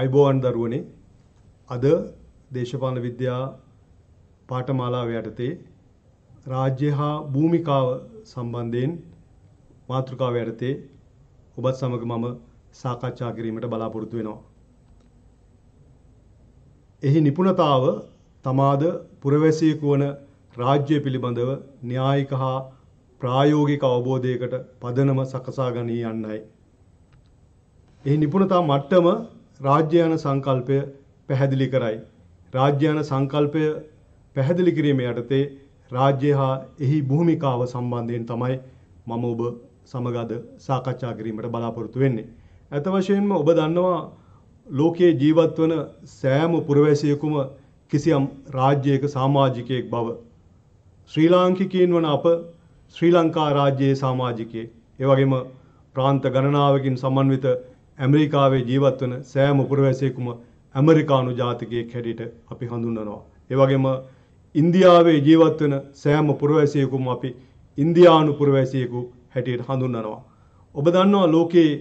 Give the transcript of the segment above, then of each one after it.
අයිබෝවන් දරුවනේ අද දේශපාලන විද්‍යා පාඨමාලාව යටතේ රාජ්‍ය හා භූමිකාව සම්බන්ධයෙන් මාතෘකාව යටතේ ඔබත් සමග මම සාකච්ඡා කිරීමට බලාපොරොත්තු වෙනවා. එහි නිපුණතාව තමාද පුරවැසියෙකු වන රාජ්‍ය පිළිබඳව න්‍යායික හා ප්‍රායෝගික අවබෝධයකට පදනම සකසා ගනී යන්නයි. එහි නිපුණතා මට්ටම රාජ්‍යයන සංකල්පය පැහැදිලි කරයි. රාජ්‍යයන සංකල්පය පැහැදිලි කිරීම යටතේ රාජ්‍ය හා එහි භූමිකාව සම්බන්ධයෙන් තමයි මම ඔබ සමග අද සාකච්ඡා කිරීමට බලාපොරොත්තු වෙන්නේ. ඇත වශයෙන්ම ඔබ දන්නවා ලෝකයේ ජීවත් වන සෑම පුරවැසියෙකුම කිසියම් රාජ්‍යයක සමාජිකයෙක් බව. ශ්‍රී ලාංකිකයන් වන අප ශ්‍රී ලංකා රාජ්‍යයේ සමාජිකයෙක්. ඒ වගේම ප්‍රාන්ත ගණනාවකින් සමන්විත ඇමරිකාවේ ජීවත් වන සෑම උපරවැසියෙකුම ඇමරිකානු ජාතිකයෙක් හැටියට අපි හඳුන්වනවා. ඒ වගේම ඉන්දියාවේ ජීවත් වන සෑම පුරවැසියෙකුම අපි ඉන්දියානු පුරවැසියෙකු හැටියට හඳුන්වනවා. ඔබ දන්නවා ලෝකයේ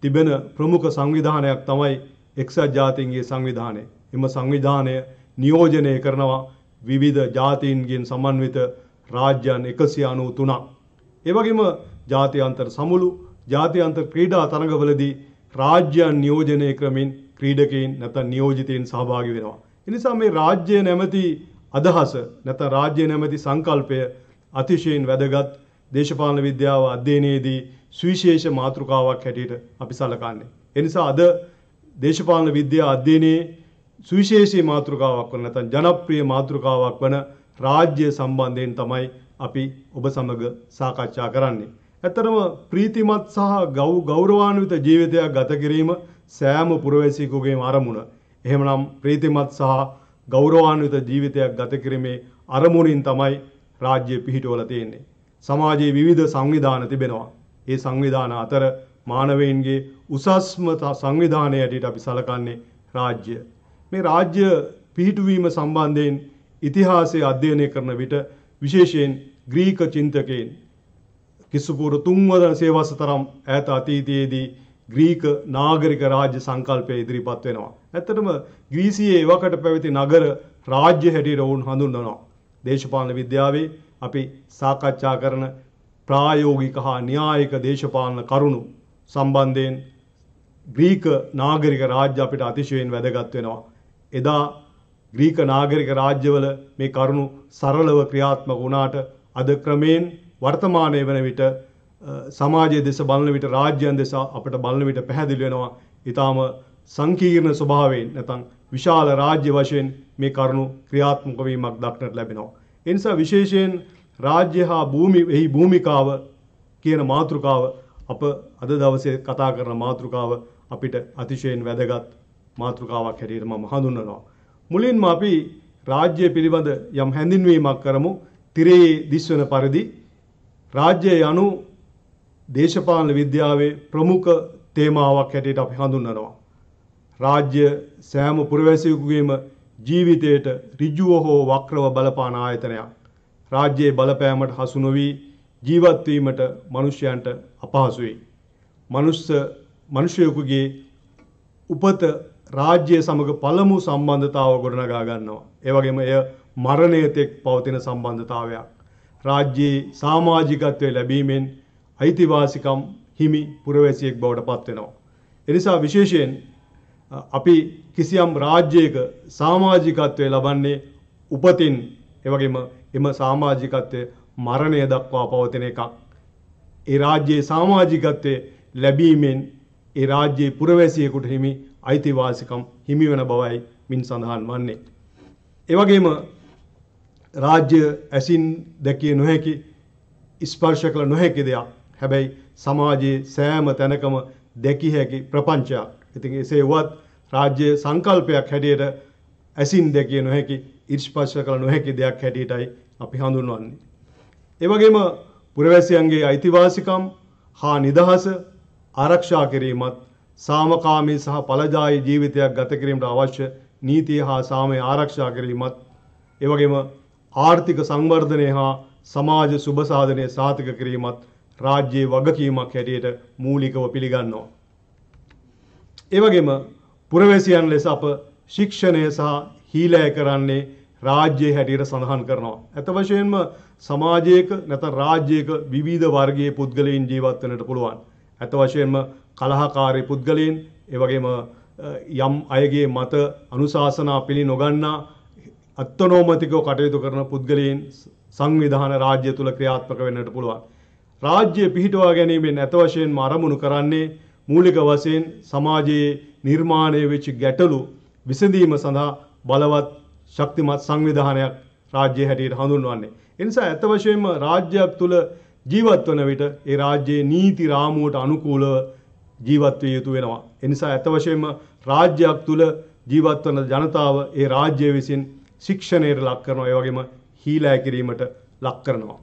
තිබෙන ප්‍රමුඛ සංවිධානයක් තමයි එක්සත් ජාතීන්ගේ සංවිධානය. එම සංවිධානය නියෝජනය කරනවා විවිධ ජාතීන්ගෙන් සමන්විත රාජ්‍යයන් 193ක්. ඒ වගේම ජාත්‍යන්තර සමුළු, ජාත්‍යන්තර ක්‍රීඩා තරඟවලදී රාජ්‍යයන් නියෝජනය ක්‍රමෙන් ක්‍රීඩකයන් නැත්නම් නියෝජිතයන් සහභාගී වෙනවා. ඒ නිසා මේ රාජ්‍ය නැමැති අදහස නැත්නම් රාජ්‍ය නැමැති සංකල්පය අතිශයින් වැදගත් දේශපාලන විද්‍යාව අධ්‍යයනයේදී සුවිශේෂ මාතෘකාවක් හැටියට අපි සලකන්නේ. ඒ නිසා අද දේශපාලන විද්‍යා අධ්‍යයනයේ සුවිශේෂී මාතෘකාවක් වන නැත්නම් ජනප්‍රිය මාතෘකාවක් වන රාජ්‍ය සම්බන්ධයෙන් තමයි අපි ඔබ සමග සාකච්ඡා කරන්නේ. ඇතරම ප්‍රීතිමත් සහ ගෞ ගෞරවාන්විත ජීවිතයක් ගත කිරීම සෑම පුරවැසියෙකුගේම අරමුණ. එහෙමනම් ප්‍රීතිමත් සහ ගෞරවාන්විත ජීවිතයක් ගත කිරීමේ අරමුණින් තමයි රාජ්‍ය පිහිටවල තියෙන්නේ. සමාජයේ විවිධ සංවිධාන තිබෙනවා. ඒ සංවිධාන අතර මානවයින්ගේ උසස්ම සංවිධානය යටට අපි සලකන්නේ රාජ්‍ය. මේ රාජ්‍ය පිහිටුවීම සම්බන්ධයෙන් ඉතිහාසය අධ්‍යයනය කරන විට විශේෂයෙන් ග්‍රීක චින්තකයෙන් කිස්සුපූර තුන්වද සේවසතරම් ඈත අතීතයේදී ග්‍රීක නාගරික රාජ්‍ය සංකල්පය ඉදිරිපත් වෙනවා. ඇත්තටම ග්‍රීසියේ එවකට පැවති නගර රාජ්‍ය හැටියට ඔවුන් හඳුන්වනවා. දේශපාලන විද්‍යාවේ අපි සාකච්ඡා කරන ප්‍රායෝගික හා න්‍යායික දේශපාලන කරුණු සම්බන්ධයෙන් ග්‍රීක නාගරික රාජ්‍ය අපිට අතිශයෙන් වැදගත් වෙනවා. එදා ග්‍රීක නාගරික රාජ්‍යවල මේ කරුණු සරලව ක්‍රියාත්මක වුණාට අද ක්‍රමයෙන් වර්තමානය වන විට සමාජය දෙස බලන විට රාජ්‍යයන් දෙස අපට බලන විට පැහැදිලි වෙනවා ඊටාම සංකීර්ණ ස්වභාවයෙන් නැතන් විශාල රාජ්‍ය වශයෙන් මේ කරුණු ක්‍රියාත්මකවීමක් දක්නට ලැබෙනවා. එනිසා විශේෂයෙන් රාජ්‍ය හා භූමි එහි භූමිකාව කියන මාතෘකාව අප අද දවසේ කතා කරන මාතෘකාව අපිට අතිශයෙන් වැදගත් මාතෘකාවක් හැටියට මම හඳුන්වනවා. මුලින්ම අපි රාජ්‍ය පිළිබඳ යම් හැඳින්වීමක් කරමු. තිරේ දිස්වන පරිදි රාජ්‍ය යනු දේශපාලන විද්‍යාවේ ප්‍රමුඛ තේමාවක් හැටියට අපි හඳුන්වනවා. රාජ්‍ය සෑම පුරවැසියෙකුගේම ජීවිතයට ඍජුව හෝ වක්‍රව බලපාන ආයතනයක්. රාජ්‍යයේ බලපෑමට හසු නොවි ජීවත් වීමට මිනිසයන්ට අපහසුයි. මනුස්ස මිනිසයෙකුගේ උපත රාජ්‍ය සමග පළමු සම්බන්ධතාව ගොඩනගා ගන්නවා. ඒ වගේම එය මරණය තෙක් පවතින සම්බන්ධතාවයක්. රාජ්‍යයේ සාමාජිකත්වය ලැබීමෙන් අයිතිවාසිකම් හිමි පුරවැසියෙක් බවට පත් වෙනවා. එනිසා විශේෂයෙන් අපි කිසියම් රාජ්‍යයක සාමාජිකත්වය ලබන්නේ උපතින් එවගේම එම සාමාජිකත්වය මරණය දක්වා පවතින එකක්. ඒ රාජ්‍යයේ සාමාජිකත්වය ලැබීමෙන් ඒ රාජ්‍යයේ පුරවැසියෙකුට හිමි අයිතිවාසිකම් හිමි වන බවයි මින් සඳහන් වන්නේ. එවගේම රාජ්‍ය ඇසින් දැකිය නොහැකි ස්පර්ශ කළ නොහැකි දෙයක්. හැබැයි සමාජයේ සෑම තැනකම දැකිය හැකි ප්‍රපංචයක්. ඉතින් එසේ වත් රාජ්‍ය සංකල්පයක් හැටියට ඇසින් දැකිය නොහැකි ස්පර්ශ කළ නොහැකි දෙයක් හැටියටයි අපි හඳුන්වන්නේ. ඒ වගේම පුරවැසියන්ගේ අයිතිවාසිකම් හා නිදහස ආරක්ෂා කිරීමත් සාමකාමී සහ පළජායි ජීවිතයක් ගත කිරීමට අවශ්‍ය නීතිය හා සාමය ආරක්ෂා කිරීමත් ඒ වගේම ආර්ථික සංවර්ධනය හා සමාජ සුභසාධනය සාධක කිරීමත් රාජ්‍යයේ වගකීමක් හැටියට මූලිකව පිළිගන්නවා. එවගේම පුරවැසියන් ලෙස අප ශික්ෂණය සහ හීලය කරන්නේ රාජ්‍යයේ හැටියට සඳහන් කරනවා. ඇත වශයෙන්ම සමාජයක නැත රාජ්‍යයක විවිධ වර්ගයේ පුද්ගලයන් ජීවත් වෙන්නට පුළුවන්. ඇත වශයෙන්ම කලහකාරී පුද්ගලයන්, ඒ වගේම යම් අයගේ මත අනුශාසනා පිළි නොගන්නා අත්තනෝමතිකව කටයුතු කරන පුද්ගලයන් සංවිධාන රාජ්‍ය තුළ ක්‍රියාත්මක වෙන්නට පුළුවන්. රාජ්‍ය පිහිටවා ගැනීමෙන් ඇත වශයෙන්ම අරමුණු කරන්නේ මූලික වශයෙන් සමාජයේ නිර්මාණය වෙච්ච ගැටලු විසඳීම සඳහා බලවත් ශක්තිමත් සංවිධානයක් රාජ්‍ය හැටියට හඳුන්වන්නේ. එනිසා ඇත වශයෙන්ම රාජ්‍යයක් තුළ ජීවත් වන විට ඒ රාජ්‍යයේ නීති රාමුවට අනුකූලව ජීවත් විය යුතු වෙනවා. එනිසා ඇත වශයෙන්ම රාජ්‍යයක් තුළ ජීවත් වන ජනතාව ඒ රාජ්‍ය විසින් ශික්ෂණයට ලක් කරනවා. ඒ වගේම හීලෑ කිරීමට ලක් කරනවා.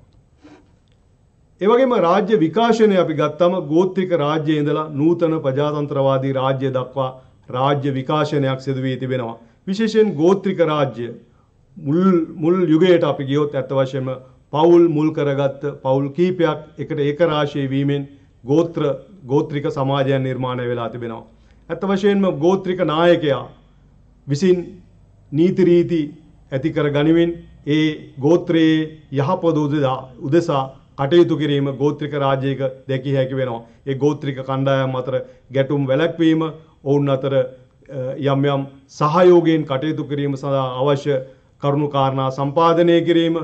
ඒ වගේම රාජ්‍ය විකාශනය අපි ගත්තම ගෝත්‍රික රාජ්‍යයේ ඉඳලා නූතන ප්‍රජාතන්ත්‍රවාදී රාජ්‍ය දක්වා රාජ්‍ය විකාශනයක් සිදු වී තිබෙනවා. විශේෂයෙන් ගෝත්‍රික රාජ්‍ය මුල් මුල් යුගයට අපි ගියොත් අත් වශයෙන්ම පවුල් මුල් කරගත් පවුල් කීපයක් එකට ඒකරාශී වීමෙන් ගෝත්‍ර ගෝත්‍රික සමාජයන් නිර්මාණය වෙලා තිබෙනවා. අත් වශයෙන්ම ගෝත්‍රික නායකයා විසින් නීති රීති ඇති කර ගනිමින් ඒ ගෝත්‍රයේ යහපද උදෙසා කටයුතු කිරීම ගෝත්‍රික රාජ්‍යයක දැකිය හැකි වෙනවා. ඒ ගෝත්‍රික කණ්ඩායම් අතර ගැටුම් වැළැක්වීම ඔවුන් අතර යම් යම් සහයෝගයෙන් කටයුතු කිරීම සඳහා අවශ්‍ය කරුණු කාරණා සම්පාදනය කිරීම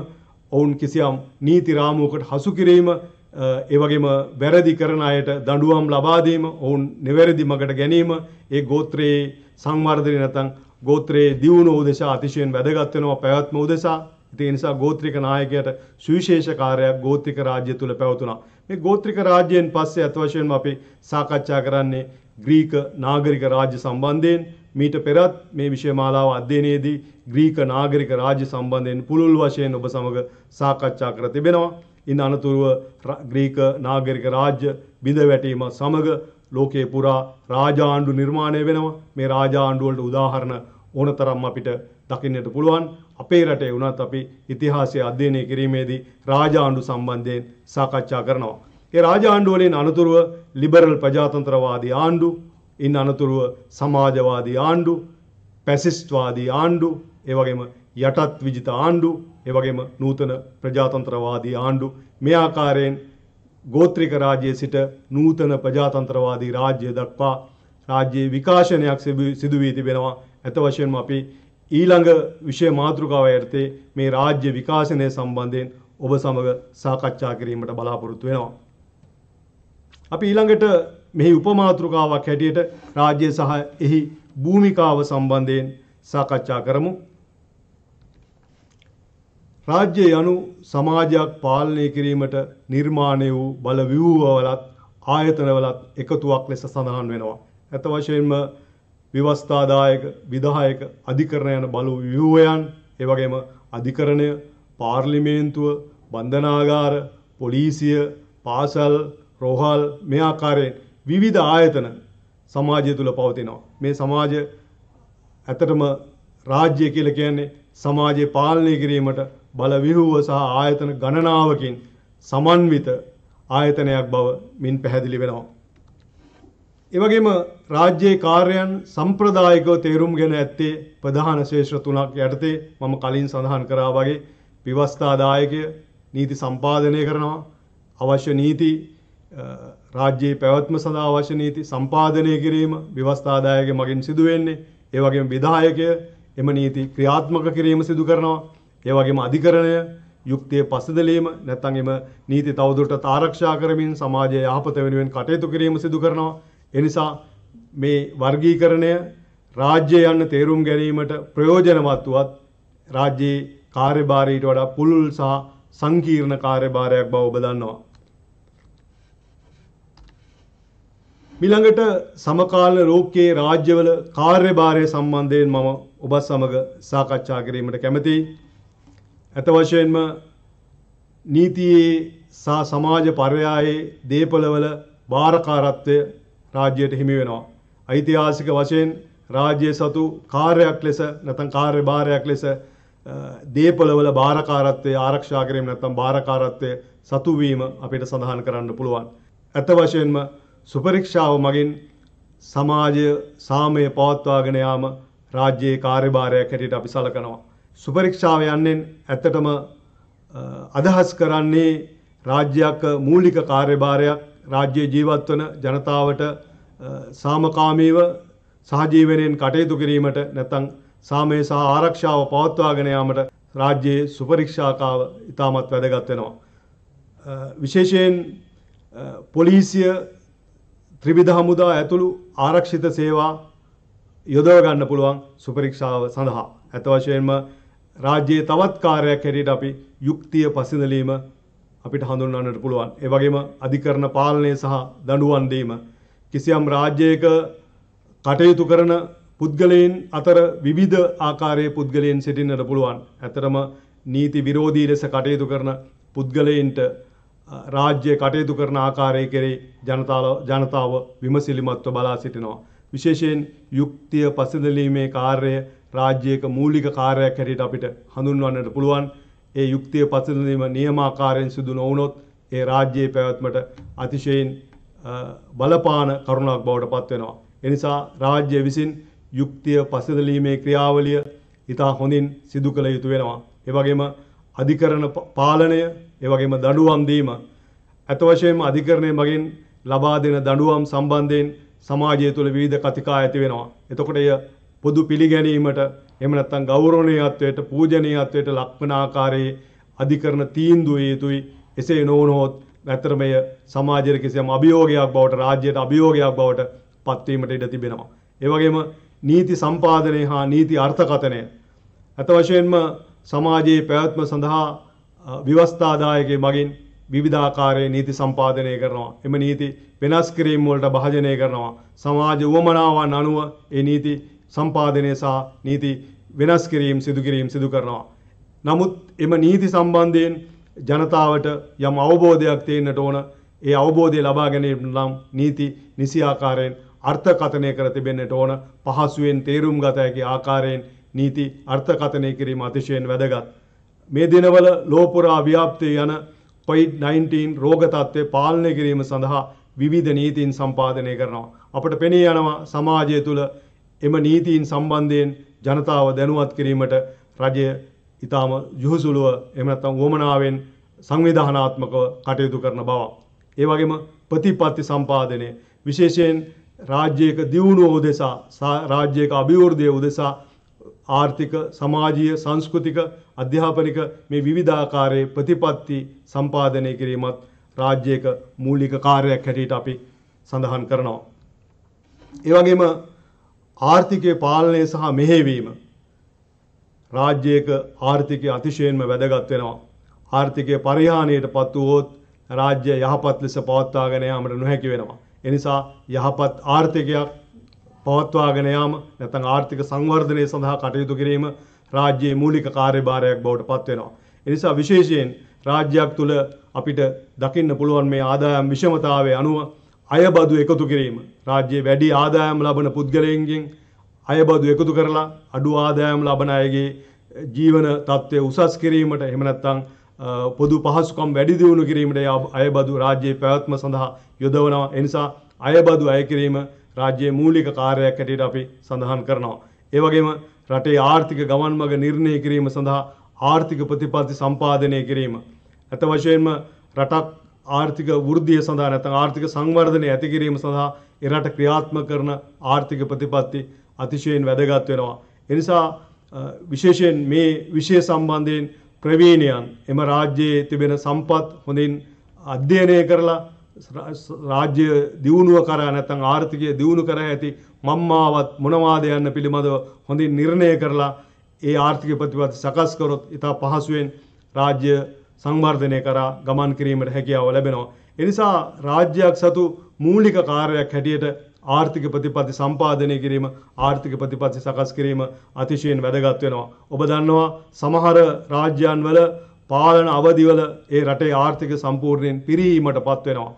ඔවුන් කිසියම් නීති රාමුවකට හසු කිරීම ඒ වගේම වැරදි කරන අයට දඬුවම් ලබා දීම ඔවුන් නිවැරදි මගට ගැනීම ඒ ගෝත්‍රයේ සංවර්ධනය නැත්නම් ගෝත්‍රයේ දියුණුව උදෙසා අතිශයෙන් වැදගත් වෙනවා පැවැත්ම උදෙසා. ඉතින් ඒ නිසා ගෝත්‍රික නායකයට සුවිශේෂ කාර්යයක් ගෝත්‍රික රාජ්‍ය තුල පැවතුණා. මේ ගෝත්‍රික රාජ්‍යයෙන් පස්සේ අත් වශයෙන්ම අපි සාකච්ඡා කරන්නේ ග්‍රීක නාගරික රාජ්‍ය සම්බන්ධයෙන් මීට පෙරත් මේ විෂයමාලාව අධ්‍යයනයේදී ග්‍රීක නාගරික රාජ්‍ය සම්බන්ධයෙන් පුළුල් වශයෙන් ඔබ සමග සාකච්ඡා කර තිබෙනවා. ඉන් අනතුරුව ග්‍රීක නාගරික රාජ්‍ය බිඳ වැටීම සමග ලෝකේ පුරා රාජාණ්ඩු නිර්මාණය වෙනවා. මේ රාජාණ්ඩු වලට උදාහරණ ඕනතරම් අපිට දකින්නට පුළුවන් අපේ රටේ වුණත් අපි ඉතිහාසය අධ්‍යයනය කිරීමේදී රාජාණ්ඩු සම්බන්ධයෙන් සාකච්ඡා කරනවා. ඒ රාජාණ්ඩු වලින් අනතුරුව ලිබරල් ප්‍රජාතන්ත්‍රවාදී ආණ්ඩු, ඉන් අනතුරුව සමාජවාදී ආණ්ඩු, පැසිස්ට්වාදී ආණ්ඩු, ඒ වගේම යටත් විජිත ආණ්ඩු, ඒ වගේම නූතන ප්‍රජාතන්ත්‍රවාදී ආණ්ඩු මේ ආකාරයෙන් ගෝත්‍රික රාජ්‍යයේ සිට නූතන ප්‍රජාතන්ත්‍රවාදී රාජ්‍ය දක්වා රාජ්‍යයේ විකාශනයක් සිදු වී තිබෙනවා ඇත වශයෙන්ම අපි ඊළඟ විෂය මාතෘකාව යටතේ මේ රාජ්‍ය විකාශනය සම්බන්ධයෙන් ඔබ සමග සාකච්ඡා කිරීමට බලාපොරොත්තු වෙනවා. අපි ඊළඟට මෙහි උපමාතෘකාවක් හැටියට රාජ්‍ය සහ එහි භූමිකාව සම්බන්ධයෙන් සාකච්ඡා කරමු. රාජ්‍ය යනු සමාජයක් පාලනය කිරීමට නිර්මාණය වූ බල ව්‍යුහවලත් ආයතනවලත් එකතුවක් ලෙස සඳහන් වෙනවා. ඇත වශයෙන්ම ව්‍යවස්ථාදායක විධායක අධිකරණ යන බලු ව්‍යුහයන් ඒ වගේම අධිකරණය පාර්ලිමේන්තුව බන්ධනාගාර පොලිසිය පාසල් රෝහල් මේ ආකාරයෙන් විවිධ ආයතන සමාජය තුළ පවතිනවා මේ සමාජ ඇතටම රාජ්‍ය කියලා කියන්නේ සමාජය පාලනය කිරීමට බල විහුව සහ ආයතන ගණනාවකින් සමන්විත ආයතනයක් බව මින් පැහැදිලි වෙනවා එවගේම රාජ්‍යයේ කාර්යයන් සම්ප්‍රදායිකව තේරුම් ගෙන ඇත්තේ ප්‍රධාන ශේෂ්‍ර තුනක් යටතේ මම කලින් සඳහන් කරා වගේ විවස්ථාදායකය නීති සම්පාදනය කරනවා අවශ්‍ය නීති රාජ්‍යයේ පැවැත්ම සඳහා අවශ්‍ය නීති සම්පාදනය කිරීම විවස්ථාදායකය මගින් සිදු වෙන්නේ ඒ වගේම විධායකය එම නීති ක්‍රියාත්මක කිරීම සිදු කරනවා ඒ වගේම අධිකරණය යුක්තිය පසදලීම නැත්නම් එම නීති තවදුරටත් ආරක්ෂා කරමින් සමාජය යහපත වෙනුවෙන් කටයුතු කිරීම සිදු කරනවා එනිසා මේ වර්ගීකරණය රාජ්‍ය යන්න තේරුම් ගැනීමට ප්‍රයෝජනවත් වුවත් රාජ්‍යයේ කාර්යභාරයට වඩා පුළුල් සහ සංකීර්ණ කාර්යභාරයක් බව ඔබ දන්නවා. මිළඟට සමකාලීන ලෝකයේ රාජ්‍යවල කාර්යභාරය සම්බන්ධයෙන් මම ඔබ සමග සාකච්ඡා කිරීමට කැමැතියි. අත වශයෙන්ම නීතියේ සහ සමාජ පර්යායේ දේපළවල භාරකාරත්වය රාජ්‍යයට හිමි වෙනවා. ඓතිහාසික වශයෙන් රාජ්‍ය සතු කාර්යයක් ලෙස නැත්නම් කාර්යභාරයක් ලෙස දේපලවල බාරකාරත්වයේ ආරක්ෂා කිරීම නැත්නම් බාරකාරත්වයේ සතු වීම අපිට සඳහන් කරන්න පුළුවන්. ඇත්ත වශයෙන්ම සුපරීක්ෂාව මගින් සමාජය සාමය පවත්වාගෙන යාම රාජ්‍යයේ කාර්යභාරයක් හැටියට අපි සලකනවා. සුපරීක්ෂාව යන්නෙන් ඇත්තටම අදහස් කරන්නේ රාජ්‍යයක මූලික කාර්යභාරයක් රාජ්‍ය ජීවත් වන ජනතාවට සාමකාමීව සහජීවනයෙන් කටයුතු කිරීමට නැත්නම් සාමය සහ ආරක්ෂාව පවත්වාගෙන යාමට රාජ්‍යයේ සුපරීක්ෂාකාව ඉතාමත් වැදගත් වෙනවා. විශේෂයෙන් පොලිසිය ත්‍රිවිධ හමුදා ඇතුළු ආරක්ෂිත සේවා යොදව ගන්න පුළුවන් සුපරීක්ෂාව සඳහා. ඇත වශයෙන්ම රාජ්‍යයේ තවත් කාර්යයක් හැටියට අපි යුක්තිය පසඳලීම අපිට හඳුන්වන්නට පුළුවන්. ඒ වගේම අධිකරණ පාලනය සහ දඬුවම් දීම කිසියම් රාජ්‍යයක කටයුතු කරන පුද්ගලයන් අතර විවිධ ආකාරයේ පුද්ගලයන් සිටින්නට පුළුවන්. ඇතරම නීති විරෝධී ලෙස කටයුතු කරන පුද්ගලයන්ට රාජ්‍ය කටයුතු කරන ආකාරය කෙරෙහි ජනතාව ජනතාව විමසිලිමත්ව බලා සිටිනවා. විශේෂයෙන් යුක්තිය පසඳලීමේ කාර්යය රාජ්‍යයක මූලික කාර්යයක් හැටියට අපිට හඳුන්වන්නට පුළුවන්. ඒ යුක්තිය පසුතැවීම නියමාකාරයෙන් සිදු නොවුනොත් ඒ රාජ්‍යයේ පැවැත්මට අතිශයින් බලපාන කරුණක් බවට පත් වෙනවා. ඒ නිසා රාජ්‍ය විසින් යුක්තිය පසුතැවීමේ ක්‍රියාවලිය ඉතා හොඳින් සිදු කළ යුතු වෙනවා. ඒ වගේම අධිකරණ පාලනය, ඒ වගේම දඬුවම් දීම අත වශයෙන්ම අධිකරණය මගින් ලබා දෙන දඬුවම් සම්බන්ධයෙන් සමාජය තුළ විවිධ කතිකා ඇති වෙනවා. එතකොට එය පොදු පිළිගැනීමට එහෙම නැත්නම් ගෞරවණීයත්වයට පූජනීයත්වයට ලක්වන ආකාරයේ අධිකරණ තීන්දුව යුතුයි එසේ නොවුනොත් ඇතරමය සමාජයට කිසියම් අභියෝගයක් බවට රාජ්‍යයට අභියෝගයක් බවට පත්වීමට ඉඩ තිබෙනවා. ඒ වගේම නීති සම්පාදනය හා නීති අර්ථකථනය අත වශයෙන්ම සමාජයේ පැවැත්ම සඳහා විවස්ථාදායකයේ මගින් විවිධාකාරයේ නීති සම්පාදනය කරනවා. එම නීති වෙනස් කිරීම වලට භාජනය කරනවා. සමාජ උවමනාවන් අනුව ඒ නීති සම්පාදනය සහ නීති වෙනස් කිරීම් සිදු කිරීම් සිදු කරනවා. නමුත් එම නීති සම්බන්ධයෙන් ජනතාවට යම් අවබෝධයක් තියෙන්නට ඕන. ඒ අවබෝධය ලබා ගැනීමට නම් නීති නිසි ආකාරයෙන් අර්ථකථනය කර තිබෙන්නට ඕන. පහසුවෙන් තේරුම් ගත හැකි ආකාරයෙන් නීති අර්ථකථනය කිරීම අතිශයෙන් වැදගත්. මේ දිනවල ලෝපුරා ව්‍යාප්තය යන COVID-19 රෝග තත්ත්වය පාලනය කිරීම සඳහා විවිධ නීතින් සම්පාදනය කරනවා. අපට පෙනී යනවා සමාජය තුළ එම නීතීන් සම්බන්ධයෙන් ජනතාව දැනුවත් කිරීමට රජය ඊටාම යොහුසුලුව එහෙම නැත්නම් වමනාවෙන් සංවිධානාත්මකව කටයුතු කරන බව. ඒ වගේම ප්‍රතිපත්ති සම්පාදනය විශේෂයෙන් රාජ්‍යයක දියුණුව උදෙසා රාජ්‍යයක අභිවෘද්ධිය උදෙසා ආර්ථික සමාජීය සංස්කෘතික අධ්‍යාපනික මේ විවිධාකාරයේ ප්‍රතිපත්ති සම්පාදනය කිරීමත් රාජ්‍යයක මූලික කාර්යයක් හැටියට අපි සඳහන් කරනවා. ඒ වගේම ආර්ථිකය පාලනය සහ මෙහෙවීම. රාජ්‍යයක ආර්ථිකය අතිශයෙන්ම වැදගත් වෙනවා. ආර්ථිකය පරිහානියට පත් වුවොත් රාජ්‍ය යහපත් ලෙස පවත්වාගෙන යාමට නොහැකි වෙනවා. එනිසා යහපත් ආර්ථිකයක් පවත්වාගෙන යාම නැත්නම් ආර්ථික සංවර්ධනය සඳහා කටයුතු කිරීම රාජ්‍යයේ මූලික කාර්යභාරයක් බවට පත් වෙනවා. එනිසා විශේෂයෙන් රාජ්‍යයක් තුළ අපිට දකින්න පුළුවන් මේ ආදායම් විෂමතාවයේ අනුව අයබදු එකතු කිරීම. රාජ්‍යයේ වැඩි ආදායම් ලබන පුද්ගලයන්ගෙන් අයබදු එකතු කරලා අඩු ආදායම් ලබන අයගේ ජීවන තත්ත්වය උසස් කිරීමට එහෙම නැත්නම් පොදු පහසුකම් වැඩි දියුණු කිරීමට අයබදු රාජ්‍යයේ පැවැත්ම සඳහා යොදවනවා. ඒ නිසා අයබදු අය කිරීම රාජ්‍යයේ මූලික කාර්යයක් හැටියට අපි සඳහන් කරනවා. ඒ වගේම රටේ ආර්ථික ගමන් මඟ නිර්ණය කිරීම සඳහා ආර්ථික ප්‍රතිපත්ති සම්පාදනය කිරීම. ඇත වශයෙන්ම රටක් ආර්ථික වෘද්ධිය සඳහා නැත්නම් ආර්ථික සංවර්ධනය ඇති කිරීම සඳහා එරට ක්‍රියාත්මක කරන ආර්ථික ප්‍රතිපත්ති අතිශයින් වැදගත් වෙනවා. එනිසා විශේෂයෙන් මේ විෂය සම්බන්ධයෙන් ප්‍රවීණයන් එම රාජ්‍යයේ තිබෙන සම්පත් හොඳින් අධ්‍යයනය කරලා රාජ්‍ය දියුණුව කරා නැත්නම් ආර්ථිකය දියුණු කර ඇති මම්මාවත් මොනවාද යන්න පිළිබඳව හොඳින් නිර්ණය කරලා ඒ ආර්ථික ප්‍රතිපත්ති සකස් කරොත් ඉතා පහසුවෙන් රාජ්‍ය සංවර්ධනය කරා ගමන් කිරීමට හැකියාව ලැබෙනවා. එනිසා රාජ්‍යයක් සතු මූලික කාර්යයක් හැටියට ආර්ථික ප්‍රතිපත්ති සම්පාදනය කිරීම ආර්ථික ප්‍රතිපත්ති සකස් කිරීම අතිශයෙන් වැදගත් වෙනවා. ඔබ දන්නවා සමහර රාජ්‍යයන්වල පාලන අවධිවල ඒ රටේ ආර්ථික සම්පූර්ණයෙන් පිරීමට පත් වෙනවා.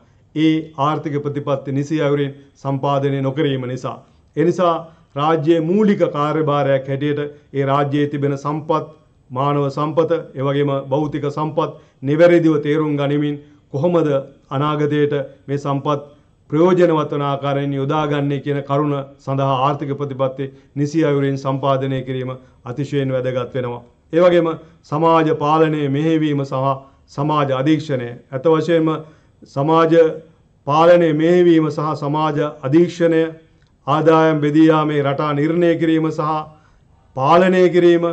ඒ ආර්ථික ප්‍රතිපත්ති නිසි අයුරින් සම්පාදනය නොකිරීම නිසා. එනිසා රාජ්‍යයේ මූලික කාර්යභාරයක් හැටියට ඒ රාජ්‍යයේ තිබෙන සම්පත් මානව සම්පත එවැගේම භෞතික සම්පත් නිවැරදිව තේරුම් ගනිමින් කොහොමද අනාගතයට මේ සම්පත් ප්‍රයෝජනවත් වන ආකාරයෙන් යොදාගන්නේ කියන කරුණ සඳහා ආර්ථික ප්‍රතිපත්ති නිසි අයුරින් සම්පාදනය කිරීම අතිශයෙන් වැදගත් වෙනවා. ඒ වගේම සමාජ පාලනයේ මෙහෙවීම සහ සමාජ අධීක්ෂණය අත වශයෙන්ම සමාජ පාලනයේ මෙහෙවීම සහ සමාජ අධීක්ෂණය ආදායම් බෙදී යාමේ රටා නිර්ණය කිරීම සහ පාලනය කිරීම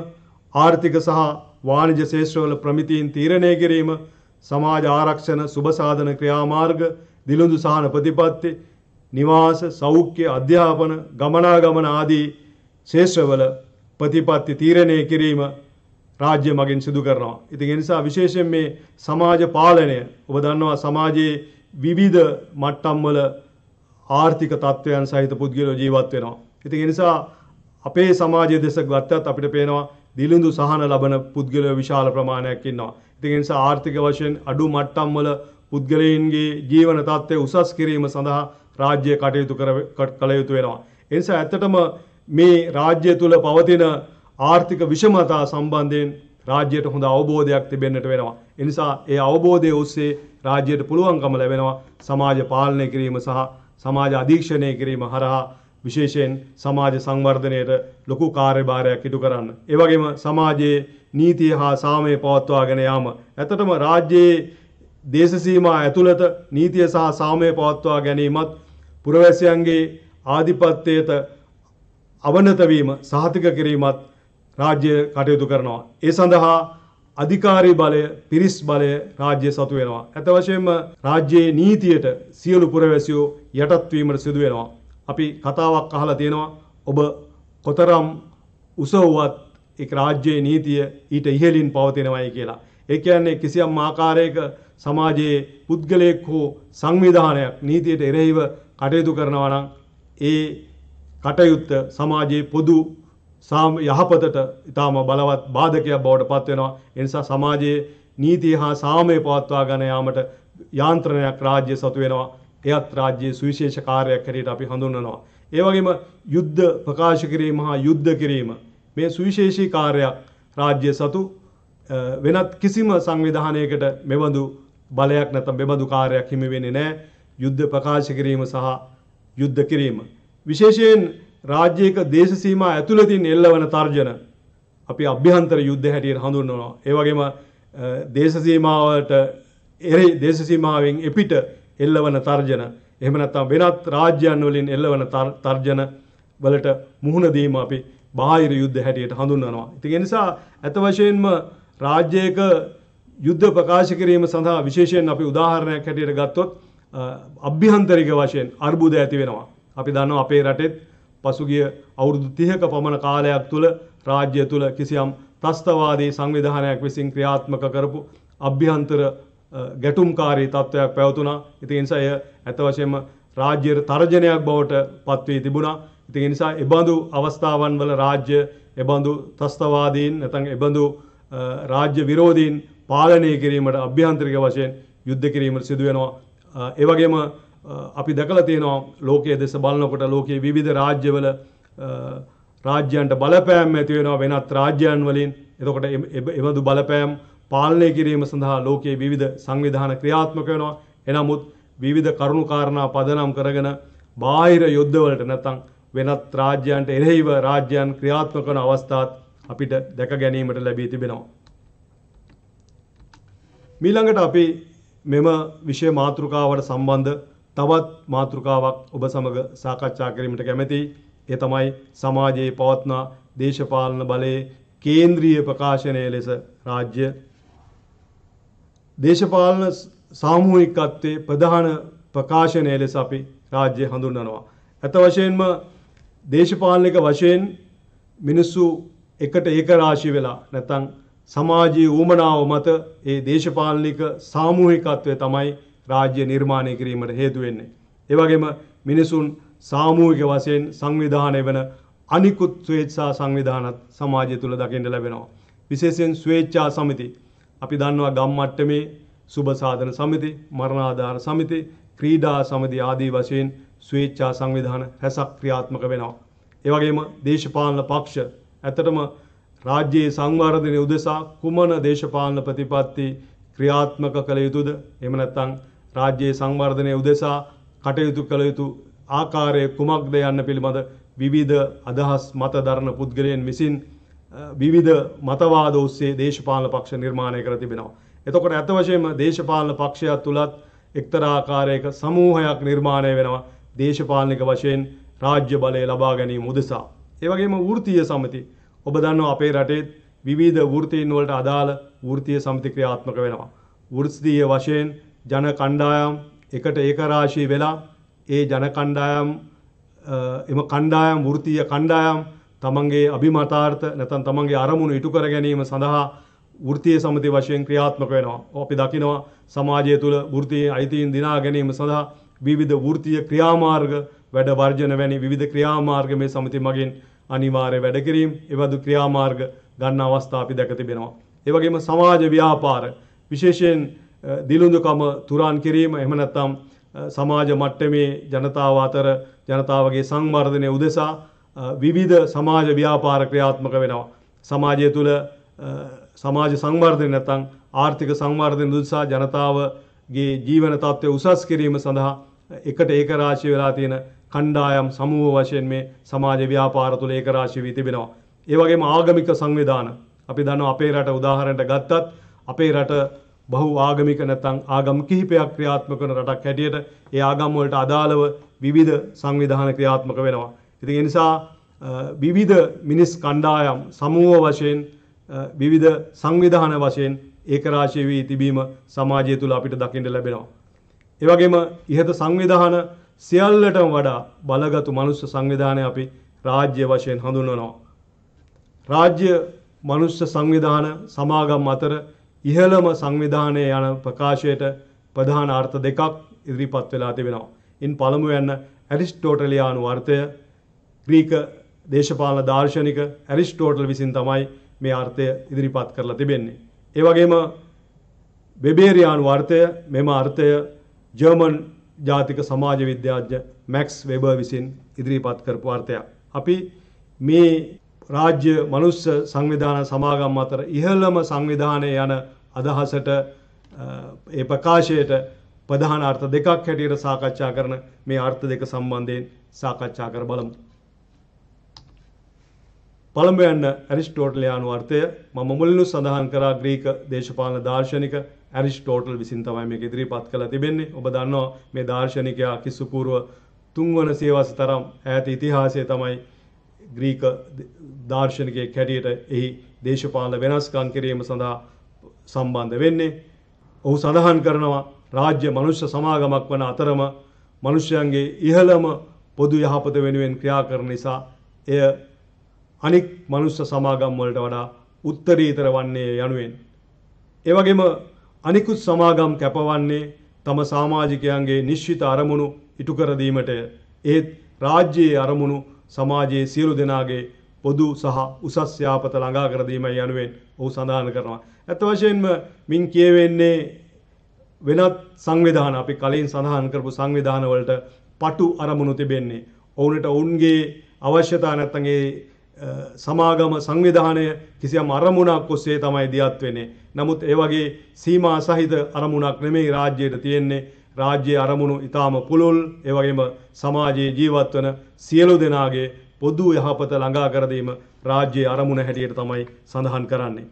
ආර්ථික සහ වාණිජ ශේෂ්ත්‍රවල ප්‍රමිතීන් තීරණය කිරීම, සමාජ ආරක්ෂණ, සුබසාධන ක්‍රියාමාර්ග, දිලුඳු සහන ප්‍රතිපත්ති, නිවාස, සෞඛ්‍ය, අධ්‍යාපන, ගමනාගමන ආදී ශේෂ්ත්‍රවල ප්‍රතිපත්ති තීරණය කිරීම රාජ්‍ය මගින් සිදු කරනවා. ඉතින් ඒ නිසා විශේෂයෙන් මේ සමාජ පාලනය ඔබ දන්නවා සමාජයේ විවිධ මට්ටම්වල ආර්ථික තත්ත්වයන් සහිත පුද්ගලයෝ ජීවත් වෙනවා. ඉතින් ඒ නිසා අපේ සමාජය දෙස ගත්තත් අපිට පේනවා දිලිඳු සහන ලබන පුද්ගලයෝ විශාල ප්‍රමාණයක් ඉන්නවා. ඉතින් ඒ නිසා ආර්ථික වශයෙන් අඩු මට්ටම් වල පුද්ගලයන්ගේ ජීවන තත්ත්වය උසස් කිරීම සඳහා රාජ්‍ය කටයුතු කළ යුතු වෙනවා. ඒ නිසා ඇත්තටම මේ රාජ්‍ය තුල පවතින ආර්ථික විෂමතා සම්බන්ධයෙන් රාජ්‍යයට හොඳ අවබෝධයක් තිබෙන්නට වෙනවා. ඒ නිසා ඒ අවබෝධය ඔස්සේ රාජ්‍යයට පුළුවන්කම ලැබෙනවා සමාජ පාලනය කිරීම සහ සමාජ අධීක්ෂණය කිරීම හරහා විශේෂයෙන් සමාජ සංවර්ධනයට ලොකු කාර්යභාරයක් ඉටු කරන්න. ඒ වගේම සමාජයේ නීතිය හා සාමය පවත්වාගෙන යාම. ඇත්තටම රාජ්‍යයේ දේශ සීමා ඇතුළත නීතිය සහ සාමය පවත්වා ගැනීමත් පුරවැසියන්ගේ ආධිපත්‍යයට අවනත වීම සහතික කිරීමත් රාජ්‍ය කටයුතු කරනවා. ඒ සඳහා අධිකාරී බලය පිරිස් බලය රාජ්‍ය සතු වෙනවා. ඇත වශයෙන්ම රාජ්‍යයේ නීතියට සියලු පුරවැසියෝ යටත් වීමට සිදු වෙනවා. අපි කතාවක් අහලා තියෙනවා ඔබ කොතරම් උස වුවත් ඒ රාජ්‍යයේ නීතිය ඊට ඉහළින් පවතිනවායි කියලා. ඒ කියන්නේ කිසියම් ආකාරයක සමාජයේ පුද්ගලයෙක් හෝ සංවිධානයක් නීතියට එරෙහිව කටයුතු කරනවා නම් ඒ කටයුත්ත සමාජයේ පොදු සාම යහපතට ඊටාම බලවත් බාධකයක් බවට පත් වෙනවා. ඒ නිසා සමාජයේ නීතිය හා සාමය පවත්වා ගන්න යාමට යාන්ත්‍රණයක් රාජ්‍ය සතු වෙනවා. එයත් රාජ්‍යයේ සුවිශේෂ කාර්යයක් හැටියට අපි හඳුන්වනවා. ඒ වගේම යුද්ධ ප්‍රකාශ කිරීම හා යුද්ධ කිරීම මේ සුවිශේෂී කාර්යයක් රාජ්‍ය සතු වෙනත් කිසිම සංවිධානයකට මෙබඳු බලයක් නැත්නම් මෙබඳු කාර්යයක් හිමි වෙන්නේ නැහැ. යුද්ධ ප්‍රකාශ කිරීම සහ යුද්ධ කිරීම. විශේෂයෙන් රාජ්‍යයක දේශ සීමා ඇතුළතින් එල්ලවන තර්ජන අපි අභ්‍යන්තර යුද්ධ හැටියට හඳුන්වනවා. ඒ වගේම දේශ සීමාවට එරෙහි දේශ සීමාවෙන් එපිට එල්ලවන තර්ජන එහෙම නැත්නම් වෙනත් රාජ්‍යයන් වලින් එල්ලවන තර්ජන වලට මුහුණ දීම අපි බාහිර යුද්ධ හැටියට හඳුන්වනවා. ඉතින් ඒ නිසා අත වශයෙන්ම රාජ්‍යයක යුද්ධ ප්‍රකාශ කිරීම සඳහා විශේෂයෙන් අපි උදාහරණයක් හැටියට ගත්තොත් අභ්‍යන්තරික වශයෙන් අර්බුද ඇති වෙනවා. අපි දන්නවා අපේ රටෙත් පසුගිය අවුරුදු 30ක පමණ කාලයක් තුල රාජ්‍ය තුල කිසියම් ත්‍රස්තවාදී සංවිධානයක් විසින් ක්‍රියාත්මක කරපු අභ්‍යන්තර ගැටුම්කාරී තත්ත්වයක් පැවතුනා. ඉතින් ඒ නිසා එය ඇත වශයෙන්ම රාජ්‍යයේ තර්ජනයක් බවට පත් වී තිබුණා. ඉතින් ඒ නිසා එබඳු අවස්ථාවන් වල රාජ්‍ය එබඳු ත්‍රස්තවාදීන් නැත්නම් එබඳු රාජ්‍ය විරෝධීන් පාලනය කිරීමට අභ්‍යන්තරික වශයෙන් යුද්ධ කිරීමට සිදු වෙනවා. ඒ වගේම අපි දැකලා තියෙනවා ලෝකයේ දෙස බලනකොට ලෝකයේ විවිධ රාජ්‍යවල රාජ්‍යයන්ට බලපෑම් ඇති වෙනවා වෙනත් රාජ්‍යයන් වලින්. එතකොට එබඳු බලපෑම් පාලනය කිරීම සඳහා ලෝකයේ විවිධ සංවිධාන ක්‍රියාත්මක වෙනවා. එනමුත් විවිධ කරුණු කාරණා පදනම් කරගෙන බාහිර යුද්ධවලට නැත්නම් වෙනත් රාජ්‍යයන්ට එරෙහිව රාජ්‍යයන් ක්‍රියාත්මක කරන අවස්ථාත් අපිට දැක ගැනීමට ලැබී තිබෙනවා. මීළඟට අපි මෙම විෂය මාතෘකාවට සම්බන්ධ තවත් මාතෘකාවක් ඔබ සමග සාකච්ඡා කිරීමට කැමැතියි. ඒ තමයි සමාජයේ පවත්නා දේශපාලන බලයේ කේන්ද්‍රීය ප්‍රකාශනය ලෙස රාජ්‍ය දේශපාලන සාමූහිකත්වයේ ප්‍රධාන ප්‍රකාශනය ලෙස අපි රාජ්‍ය හඳුන්වනවා. ඇත වශයෙන්ම දේශපාලනික වශයෙන් මිනිස්සු එකට ඒකරාශී වෙලා නැත්නම් සමාජයේ ඌමනාව මත ඒ දේශපාලනික සාමූහිකත්වය තමයි රාජ්‍ය නිර්මාණය කිරීමට හේතු වෙන්නේ. ඒ වගේම මිනිසුන් සාමූහික වශයෙන් සංවිධානය වෙන අනිකුත් ස්වේච්ඡා සංවිධානත් සමාජය තුළ දකින්න ලැබෙනවා. විශේෂයෙන් ස්වේච්ඡා සමිති අපි දන්නවා ගම් මට්ටමේ සුබ සාධන සමිති, මරණාධාර සමිති, ක්‍රීඩා සමිති ආදී වශයෙන් ස්වේච්ඡා සංවිධාන රැසක් ක්‍රියාත්මක වෙනවා. ඒ වගේම දේශපාලන පක්ෂ ඇත්තටම රාජ්‍යයේ සංවර්ධනය උදෙසා කුමන දේශපාලන ප්‍රතිපත්ති ක්‍රියාත්මක කළ යුතුද? එහෙම නැත්නම් රාජ්‍යයේ සංවර්ධනය උදෙසා කටයුතු කළ යුතු ආකාරය කුමක්ද යන්න පිළිබඳ විවිධ අදහස් මත දරන පුද්ගලයන් විසින් විවිධ මතවාද ඔස්සේ දේශපාලන පක්ෂ නිර්මාණය කර තිබෙනවා. එතකොට ඇත්ත වශයෙන්ම දේශපාලන පක්ෂයක් තුලත් එක්තරා ආකාරයක සමූහයක් නිර්මාණය වෙනවා දේශපාලනික වශයෙන් රාජ්‍ය බලය ලබා ගැනීම උදෙසා. ඒ වගේම වෘත්තීය සමිති ඔබ දන්නවා අපේ රටේ විවිධ වෘත්තීන් වලට අදාළ වෘත්තීය සමිති ක්‍රියාත්මක වෙනවා. වෘත්තීය වශයෙන් ජන කණ්ඩායම් එකට ඒකරාශී වෙලා ඒ ජන කණ්ඩායම් එම කණ්ඩායම් වෘත්තීය කණ්ඩායම් තමන්ගේ අභිමතාර්ථ නැතන් තමන්ගේ අරමුණු ඉටු කර ගැනීම සඳහා ෘතිය සමති වශයෙන් ක්‍රියාත්මක වෙනවා. අපි දකිනවා සමාජය තුළ ෘතියේ අයිතීන් දිනා ගැනීම සඳහා විවිධ ෘතිය ක්‍රියාමාර්ග වැඩ වර්ජන වැනි විවිධ ක්‍රියාමාර්ග මේ සමති මගින් අනිවාර්ය වැඩ කිරීම, එවදු ක්‍රියාමාර්ග ගන්න අවස්ථා අපි දැක තිබෙනවා. ඒ වගේම සමාජ ව්‍යාපාර විශේෂයෙන් දිලුඳුකම තුරන් කිරීම එහෙම නැත්නම් සමාජ මට්ටමේ ජනතාව අතර ජනතාවගේ සංවර්ධනය උදෙසා විවිධ සමාජ ව්‍යාපාර ක්‍රියාත්මක වෙනවා. සමාජය තුළ සමාජ සංවර්ධනය නැත්නම් ආර්ථික සංවර්ධන උදෙසා ජනතාවගේ ජීවන තත්ත්වය උසස් කිරීම සඳහා එකට ඒකරාශී වෙලා තියෙන කණ්ඩායම් සමූහ වශයෙන් මේ සමාජ ව්‍යාපාර තුළ ඒකරාශී වී තිබෙනවා. ඒ වගේම ආගමික සංවිධාන අපි දන්නවා අපේ රට උදාහරණයට ගත්තත් අපේ රට බහු ආගමික නැත්නම් ආගම් කිහිපයක් ක්‍රියාත්මක කරන රටක් හැටියට ඒ ආගම් වලට අදාළව විවිධ සංවිධාන ක්‍රියාත්මක වෙනවා. ඉතින් ඒ නිසා විවිධ මිනිස් කණ්ඩායම් සමූහ වශයෙන් විවිධ සංවිධාන වශයෙන් ඒකරාශී වී තිබීම සමාජය තුළ අපිට දකින්න ලැබෙනවා. ඒ වගේම ইহත සංවිධාන සියල්ලටම වඩා බලගත් මනුෂ්‍ය සංවිධානය අපි රාජ්‍ය වශයෙන් හඳුන්වනවා. රාජ්‍ය මනුෂ්‍ය සංවිධාන සමාගම් අතර ඉහළම සංවිධානය යන ප්‍රකාශයට ප්‍රධාන අර්ථ දෙකක් ඉදිරිපත් වෙලා තිබෙනවා. ඉන් පළමුව යන ඇරිස්ටෝටලියානු අර්ථය ග්‍රීක දේශපාලන දාර්ශනික ඇරිස්ටෝටල් විසින් තමයි මේ අර්ථය ඉදිරිපත් කරලා තිබෙන්නේ. ඒ වගේම වෙබේරියානු අර්ථය මෙම අර්ථය ජර්මන් ජාතික සමාජ විද්‍යාඥ මැක්ස් වෙබර් විසින් ඉදිරිපත් කරපු අර්ථයක්. අපි මේ රාජ්‍ය මනුස්ස සංවිධාන සමාගම් අතර ඉහළම සංවිධානය යන අදහසට ඒ ප්‍රකාශයට ප්‍රධාන අර්ථ දෙකක් හැටියට සාකච්ඡා කරන මේ අර්ථ දෙක සම්බන්ධයෙන් සාකච්ඡා කර බලමු. පළඹ යන්න ඇරිස්ටෝටලයානු අර්ථය මම මුලිනු සඳහන් කරා ග්‍රීක දේශපාලන දාර්ශනික ඇරිස්ටෝටල් විසින් තමයි මේක ඉදිරිපත් කළ තිබෙන්නේ ඔබ දන්නවා මේ දාර්ශනිකයා කිස්සුපූර්ව තුන්වන සියවස තරම් ඈත ඉතිහාසය තමයි ග්‍රීක දාර්ශනිකයෙක් හැටියට එහි දේශපාලන වෙනස්කම් කිරීම සඳහා සම්බන්ධ වෙන්නේ ඔහු සඳහන් කරනවා රාජ්‍ය මනුෂ්‍ය සමාගමක් වන අතරම මනුෂ්‍යයන්ගේ ඉහළම පොදු යහපත වෙනුවෙන් ක්‍රියා කරන නිසා එය අනික් මනුස්ස සමාගම් වලට වඩා උත්තරීතර වන්නේ යනුවෙන්. ඒ වගේම අනිකුත් සමාගම් කැපවන්නේ තම සමාජිකයන්ගේ නිශ්චිත අරමුණු ඉටු කර දීමටය. ඒත් රාජ්‍යයේ අරමුණු සමාජයේ සියලු දෙනාගේ පොදු සහ උසස් යාපත ළඟා කර දීමයි යනුවෙන් ඔහු සඳහන් කරනවා. ඇත්ත වශයෙන්ම මින් කියවෙන්නේ වෙනත් සංවිධාන අපි කලින් සඳහන් කරපු සංවිධාන වලට පටු අරමුණු තිබෙන්නේ. ඔවුන්ට ඔවුන්ගේ අවශ්‍යතා නැත්නම් ඒ සමාගම සංවිධානය කිසියම් අරමුණක් ඔස්සේ තමයි දියත් වෙන්නේ. නමුත් ඒ වගේ සීමා සහිත අරමුණක් නෙමෙයි රාජ්‍යයට තියෙන්නේ. රාජ්‍ය අරමුණු ඊටාම පුළුල්, ඒ වගේම සමාජයේ ජීවත් වන සියලු දෙනාගේ පොදු යහපත ළඟා කර දීම රාජ්‍යයේ අරමුණ හැටියට තමයි සඳහන් කරන්නේ.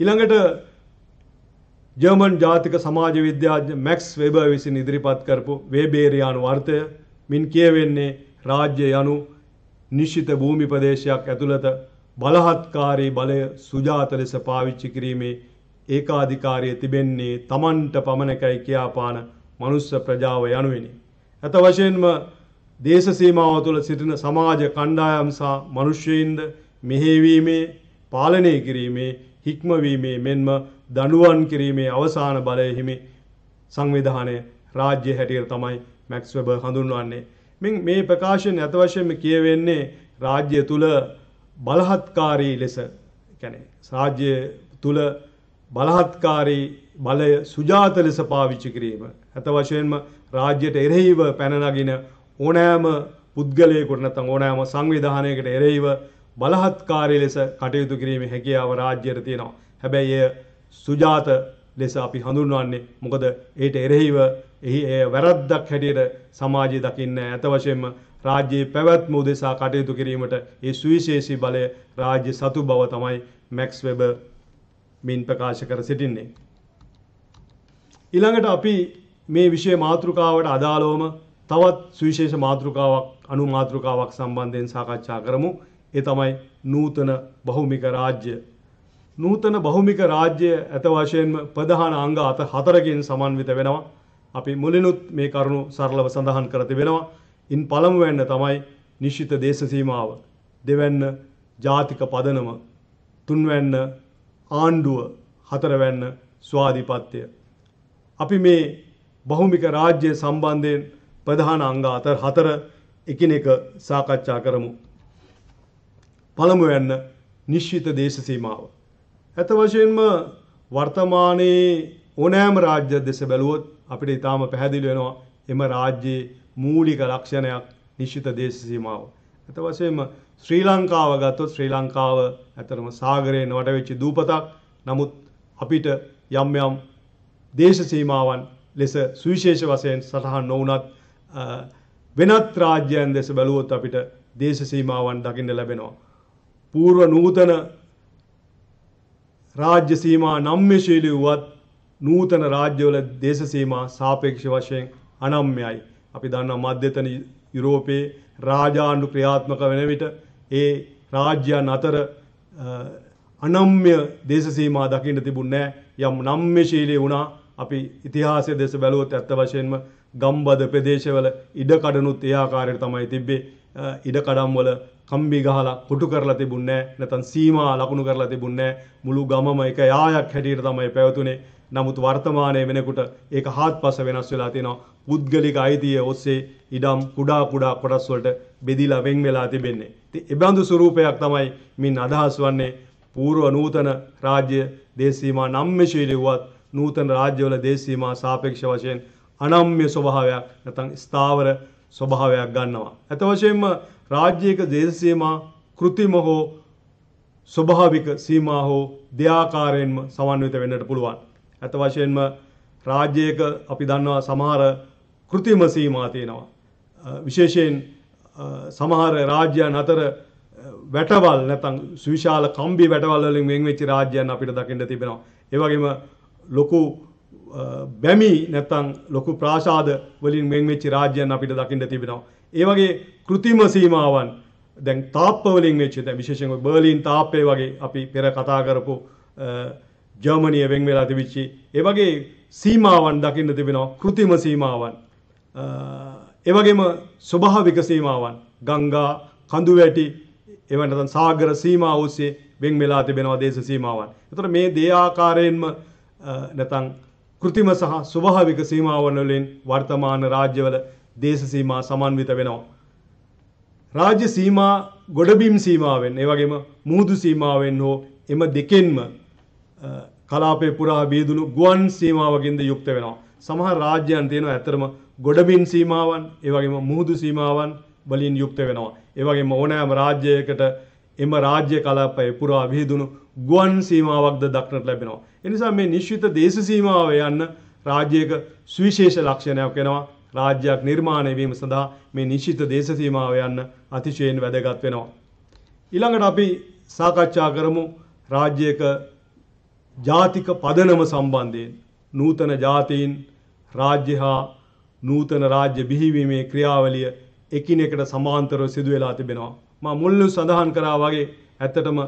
ඊළඟට ජර්මන් ජාතික සමාජ විද්‍යාඥ මැක්ස් වෙබර් විසින් ඉදිරිපත් කරපු වේබේරියානු වර්තය මින් කියවෙන්නේ රාජ්‍ය යනු නිශ්චිත භූමි ප්‍රදේශයක් ඇතුළත බලහත්කාරී බලය සුජාත ලෙස පාවිච්චි කිරීමේ ඒකාධිකාරය තිබෙන්නේ තමන්ට පමණකයි කියාපාන මනුස්ස ප්‍රජාව යනුවෙනි. ඇත වශයෙන්ම දේශ සීමාව තුළ සිටින සමාජ කණ්ඩායම් සහ මිනිස්යන්ද මෙහෙවීමේ පාලනය කිරීමේ හික්මවීමේ මෙන්ම දඬුවම් කිරීමේ අවසාන බලය හිමි සංවිධානය රාජ්‍ය හැටියට තමයි මැක්ස් වෙබර් හඳුන්වන්නේ. මේ ප්‍රකාශයෙන් ඇත වශයෙන්ම කියවෙන්නේ රාජ්‍ය තුල බලහත්කාරී ලෙස කියන්නේ රාජ්‍ය තුල බලහත්කාරී බලය සුජාත ලෙස පාවිච්චි කිරීම ඇත වශයෙන්ම රාජ්‍යයට එරෙහිව පැන නගින ඕනෑම පුද්ගලයෙකුට නැත්නම් ඕනෑම සංවිධානයකට එරෙහිව බලහත්කාරී ලෙස කටයුතු කිරීමේ හැකියාව රාජ්‍යයට තියෙනවා. හැබැයි එය සුජාත ලෙස අපි හඳුන්වන්නේ මොකද ඒට එරෙහිව එහි වැරද්දක් හැටියට සමාජය දකින්න ඇත වශයෙන්ම රාජ්‍යයේ පැවැත්ම උදෙසා කටයුතු කිරීමට ඒ සුවිශේෂී බලය රාජ්‍ය සතු බව තමයි මැක්ස් වෙබ මින් ප්‍රකාශ කර සිටින්නේ. ඊළඟට අපි මේ විෂය මාතෘකාවට අදාළවම තවත් සුවිශේෂ මාතෘකාවක් අනු මාතෘකාවක් සම්බන්ධයෙන් සාකච්ඡා කරමු. ඒ තමයි නූතන බහුමික රාජ්‍ය. නූතන බහුමික රාජ්‍ය ඇත වශයෙන්ම ප්‍රධාන අංග අත හතරකින් සමන්විත වෙනවා. අපි මුලිනුත් මේ කරුණු සරලව සඳහන් කර තිබෙනවා. ඉන් පළමුවැන්න තමයි නිශ්චිත දේශ සීමාව. දෙවැන්න ජාතික පදනම. තුන්වැන්න ආණ්ඩුව හතරවැන්න ස්වාධිපත්‍ය. අපි මේ බහුමික රාජ්‍ය සම්බන්ධයෙන් ප්‍රධාන අංග අතර හතර එකිනෙක සාකච්ඡා කරමු. පළමුවැන්න නිශ්චිත දේශ සීමාව. ඇත වශයෙන්ම වර්තමානයේ ඕනෑම රාජ්‍ය දෙස බැලුවොත් අපිට ඉතාම පැහැදිලි වෙනවා එම රාජ්‍යයේ මූලික ලක්ෂණයක් නිශ්චිත දේශ සීමාව. අත වශයෙන්ම ශ්‍රී ලංකාව ගත්තොත් ශ්‍රී ලංකාව ඇතරම සාගරයෙන් වටවෙච්ච දූපතක්. නමුත් අපිට යම් යම් දේශ සීමාවන් ලෙස සුවිශේෂ වශයෙන් සටහන් නොවුනත් වෙනත් රාජ්‍යයන් දෙස බැලුවොත් අපිට දේශ සීමාවන් දකින්න ලැබෙනවා. పూర్ව නූතන රාජ්‍ය සීමා නම්‍යශීලී වුවත් නූතන රාජ්‍යවල දේශ සීමා සාපේක්ෂ වශයෙන් අනම්‍යයි. අපි දන්නවා මධ්‍යතන යුරෝපයේ රාජාණ්ඩු ක්‍රියාත්මක වෙන විට ඒ රාජ්‍යයන් අතර අනම්‍ය දේශ සීමා දකින්න තිබුණේ යම් නම්‍යශීලී වුණා. අපි ඉතිහාසය දෙස බැලුවොත් ඇත්ත වශයෙන්ම ගම්බද ප්‍රදේශවල ඉඩකඩනුත් ඒ ආකාරයට තමයි තිබ්බේ. ඉඩකඩම් වල කම්බි ගහලා කොටු කරලා තිබුණේ නැත්නම් සීමා ලකුණු කරලා තිබුණේ මුළු ගමම එක යායක් හැටියට තමයි පැවතුනේ. නමුත් වර්තමානයේ වෙනකොට ඒක හාත්පස වෙනස් වෙලා තියෙනවා. පුද්ගලික අයිතිය ඔස්සේ ඉඩම් කුඩා කුඩා කොටස් වලට බෙදිලා වෙන් වෙලා තිබෙන්නේ. ඉතින් එබඳු ස්වරූපයක් තමයි මින් අදහස් වන්නේ పూర్ව නූතන රාජ්‍ය දේශ සීමා නම්‍යශීලී වුවත් නූතන රාජ්‍යවල දේශ සීමා සාපේක්ෂ වශයෙන් අනම්‍ය ස්වභාවයක් නැත්නම් ස්ථාවර ස්වභාවයක් ගන්නවා. ඇත වශයෙන්ම රාජ්‍යයක දේශ සීමා કૃතිම හෝ ස්වභාවික සීමා හෝ දෙආකාරයෙන්ම සමන්විත වෙන්නට පුළුවන්. ඇත වශයෙන්ම රාජ්‍යයක අපි දන්නවා සමහර කෘතිම සීමා තියෙනවා. විශේෂයෙන් සමහර රාජ්‍යයන් අතර වැටවල් නැතන් සවිශාල කම්බි වැටවල්ලින් වෙන් වෙච්චි රාජ්‍යයන් අපිට දකින්න තිබෙනවා. ඒ වගේම ලොකු බැමි නැත්තං ලොකු ප්‍රාශාද වලින් මෙන් වෙච්චි රාජ්‍යයන් අපිට දකින්න තිබෙනවා. ඒ වගේ કૃතිම සීමාවන් දැන් තාප්ප වලින් වෙච්ච දැන් විශේෂයෙන්ම බර්ලින් තාප්පේ වගේ අපි පෙර කතා කරපු ජර්මනිය වෙන් වෙලා තිබිච්චි ඒ වගේ සීමාවන් දකින්න තිබෙනවා කෘතිම සීමාවන් එවගේම ස්වභාවික සීමාවන් ගංගා කඳු වැටි එවනතන් සාගර සීමා ඔස්සේ වෙන් වෙලා තිබෙනවා දේශ සීමාවන්. එතකොට මේ දේ ආකාරයෙන්ම නැතන් කෘතිම සහ ස්වභාවික සීමාවන් වලින් වර්තමාන රාජ්‍යවල දේශ සීමා සමන්විත වෙනවා. රාජ්‍ය සීමා ගොඩබිම් සීමාවෙන් ඒ වගේම මුහුදු සීමාවෙන් හෝ එම දෙකෙන්ම කලාපය පුරා බියදුණු ගුවන් සීමාවකින්ද යුක්ත වෙනවා. සමහර රාජ්‍යයන් තියෙනවා ඇත්තටම ගොඩබිම් සීමාවන්, ඒ වගේම මුහුදු සීමාවන් වලින් යුක්ත වෙනවා. ඒ වගේම ඕනෑම රාජ්‍යයකට එම රාජ්‍ය කලාපය පුරා විහිදුණු ගුවන් සීමාවක්ද දක්නට ලැබෙනවා. එනිසා මේ නිශ්චිත දේශ සීමාව යන්න රාජ්‍යයක සුවිශේෂ ලක්ෂණයක් වෙනවා. රාජ්‍යයක් නිර්මාණය වීම සඳහා මේ නිශ්චිත දේශ සීමාව යන්න අතිශයින් වැදගත් වෙනවා. ඊළඟට අපි සාකච්ඡා කරමු රාජ්‍යයක ජාතික පදනම සම්බන්ධයෙන් නූතන ජාතීන් රාජ්‍ය හා නූතන රාජ්‍ය බිහිවීමේ ක්‍රියාවලිය එකිනෙකට සමාන්තරව සිදු වෙලා තිබෙනවා. මා මුල්ලු සඳහන් කරා වගේ ඇත්තටම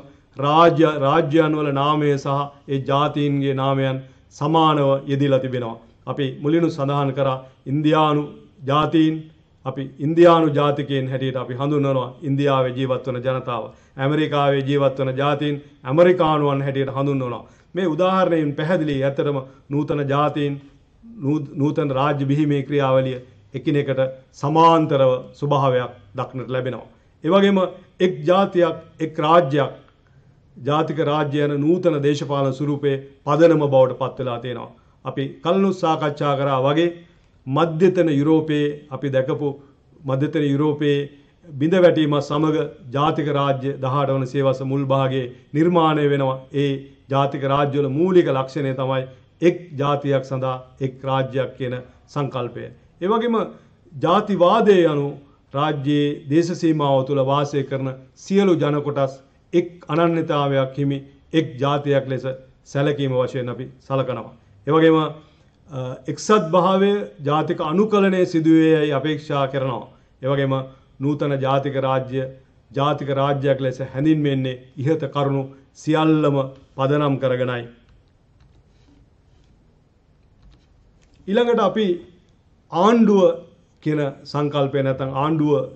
රාජ්‍ය රාජ්‍යයන් වල නාමය සහ ඒ ජාතීන්ගේ නාමයන් සමානව යෙදিলা තිබෙනවා. අපි මුලිනු සඳහන් කරා ඉන්දියානු ජාතීන් අපි ඉන්දයානු ජාතිකයෙන් හැටියට අපි හඳුන්වනවා ඉන්දියාවේ ජීවත්වන ජනතාව. ඇමරිකාවේ ජීවත්වන ජාතින් ඇමරිකානුවන් හැටියට හඳුන්වනවා. මේ උදාහරණයෙන් පැහැදිලි ඇතරම නූතන ජාතීන් නූතන රාජ්‍ය බිහිමේ ක්‍රියාවලිය එකිනෙකට සමාන්තරව ස්වභාවයක් දක්නට ලැබෙනවා. එවගේම එක් ජාතියක් එක් රාජ්‍යයක් ජාතික රාජ්‍ය යන නූතන දේශපාලන ස්වරූපයේ පදනම බවට පත් වෙලා තියෙනවා. අපි කලිනුත් සාකච්ඡා කරා වගේ මධ්‍යතන යුරෝපයේ අපි දැකපු මධ්‍යතන යුරෝපයේ බිඳ වැටීම සමග ජාතික රාජ්‍ය 18 වන සියවස මුල් භාගයේ නිර්මාණය වෙනවා. ඒ ජාතික රාජ්‍යවල මූලික ලක්ෂණය තමයි එක් ජාතියක් සඳහා එක් රාජ්‍යයක් කියන සංකල්පය. ඒ වගේම ජාතිවාදයේ අනුව රාජ්‍යයේ දේශ සීමාව තුළ වාසය කරන සියලු ජන කොටස් එක් අනන්‍යතාවයක් හිමි එක් ජාතියක් ලෙස සැලකීම වශයෙන් අපි සලකනවා. ඒ වගේම එක්සත් භාවය ජාතික අනුකලනය සිදුවේ යයි අපේක්ෂා කරනවා. ඒ වගේම නූතන ජාතික රාජ්‍ය ජාතික රාජ්‍යයක් ලෙස හැඳින්වෙන්නේ ඉහත කරුණු සියල්ලම පදනම් කරගෙනයි. ඊළඟට අපි ආණ්ඩුව කියන සංකල්පය නැත්නම් ආණ්ඩුව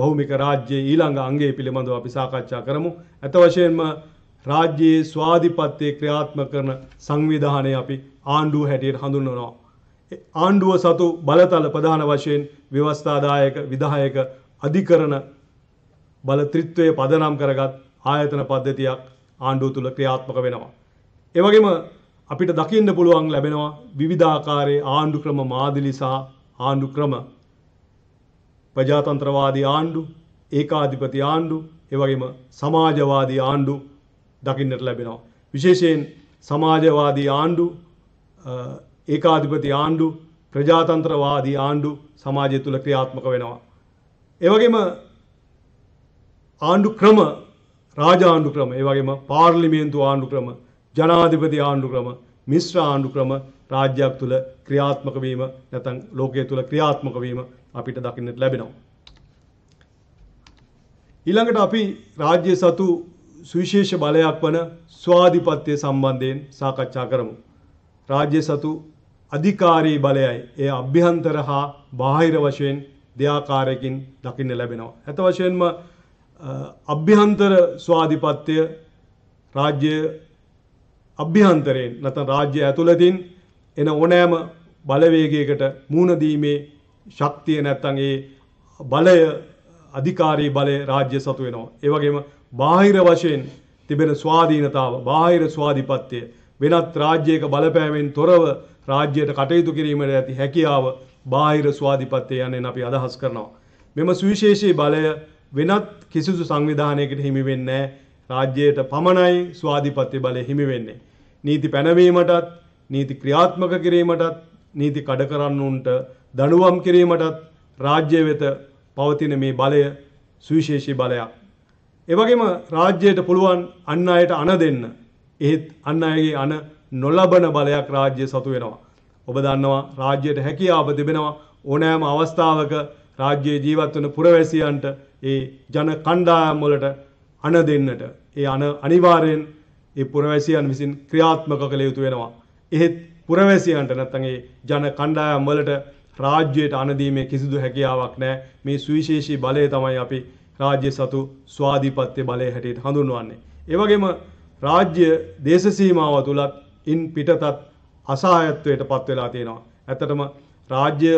භෞමික රාජ්‍යයේ ඊළඟ අංගය පිළිබඳව අපි සාකච්ඡා කරමු. ඇත වශයෙන්ම රාජ්‍යයේ ස්වාධිපත්‍යය ක්‍රියාත්මක කරන සංවිධානය අපි ආණ්ඩුව හැටියට හඳුන්වනවා. ආණ්ඩුව සතු බලතල ප්‍රධාන වශයෙන් ව්‍යවස්ථාදායක විධායක අධිකරණ බලත්‍රිත්වය පදනම් කරගත් ආයතන පද්ධතියක් ආණ්ඩුව තුළ ක්‍රියාත්මක වෙනවා. එවගේම අපිට දකින්න පුළුවන් ලැබෙනවා විවිධාකාරයේ ආණ්ඩු ක්‍රම මාදිලි සහ ආණ්ඩු ක්‍රම ප්‍රජාතන්ත්‍රවාදී ආණ්ඩු ඒකාධිපති ආණ්ඩු එවගේම සමාජවාදී ආණ්ඩු දකින්නට ලැබෙනවා. විශේෂයෙන් සමාජවාදී ආණ්ඩු ඒකාධිපති ආණ්ඩු ප්‍රජාතන්ත්‍රවාදී ආණ්ඩු සමාජය තුළ ක්‍රියාත්මක වෙනවා. එවගේම ආණ්ඩු ක්‍රම රාජාණ්ඩු ක්‍රම ඒ වගේම පාර්ලිමේන්තු ආණ්ඩු ක්‍රම ජනාධිපති ආණ්ඩු ක්‍රම මිශ්‍ර ආණ්ඩු ක්‍රම රාජ්‍යයක් තුළ ක්‍රියාත්මක වීම නැත්නම් ලෝකයේ තුළ ක්‍රියාත්මක වීම අපිට දකින්නට ලැබෙනවා. ඊළඟට අපි රාජ්‍ය සතු සුවිශේෂ බලයක් වන ස්වාධිපත්‍ය සම්බන්ධයෙන් සාකච්ඡා කරමු. රාජ්‍ය සතු අධිකාරී බලයයි එය අභ්‍යන්තර හා බාහිර වශයෙන් දෙආකාරයකින් දකින්න ලැබෙනවා. ඇත වශයෙන්ම අභ්‍යන්තර ස්වාධිපත්‍ය රාජ්‍ය අභ්‍යන්තරයෙන් නැත්නම් රාජ්‍ය ඇතුළතින් එන ඕනෑම බලවේගයකට මුහුණ දීමේ ශක්තිය නැත්නම් ඒ බලය අධිකාරී බලය රාජ්‍ය සතු වෙනවා. ඒ වගේම බාහිර වශයෙන් තිබෙන ස්වාධීනතාව බාහිර ස්වාධිපත්‍ය වෙනත් රාජ්‍යයක බලපෑමෙන් තොරව රාජ්‍යයට කටයුතු කිරීමට ඇති හැකියාව බාහිර ස්වාධිපත්‍ය යන්නේ අපි අදහස් කරනවා. මෙම සුවිශේෂී බලය වෙනත් කිසිදු සංවිධානයකට හිමි වෙන්නේ රාජ්‍යයට පමණයි ස්වාධිපත්‍ය බලය හිමි වෙන්නේ. නීති පැනවීමටත් නීති ක්‍රියාත්මක කිරීමටත් නීති කඩකරන්නුන්ට දඩුවම් කිරීමටත් රාජ්‍ය වෙත පවතින මේ බලය සුවිශේෂී බලයක්. එවගේම රාජ්‍යයට පුළුවන් අන් අයට අණ දෙන්න. එහෙත් අන් අයගේ අණ නොලබන බලයක් රාජ්‍ය සතු වෙනවා. ඔබ දන්නවා රාජ්‍යයට හැකියාව තිබෙනවා ඕනෑම අවස්ථාවක රාජ්‍යයේ ජීවත් වන පුරවැසියන්ට ඒ ජන කණ්ඩායම් වලට අණ දෙන්නට ඒ අණ අනිවාර්යෙන් ඒ පුරවැසියන් විසින් ක්‍රියාත්මක කළ යුතු වෙනවා. එහෙත් පුරවැසියන්ට නැත්නම් ඒ ජන කණ්ඩායම් වලට රාජ්‍යයට අණ දීමේ කිසිදු හැකියාවක් නැහැ. මේ සුවිශේෂී බලය තමයි අපි රාජ්‍ය සතු ස්වාධිපත්‍ය බලය හැටියට හඳුන්වන්නේ. ඒ වගේම රාජ්‍ය දේශ සීමාව තුලත් ඉන් පිටතත් අසහායත්වයට පත් වෙලා තියෙනවා. ඇත්තටම රාජ්‍ය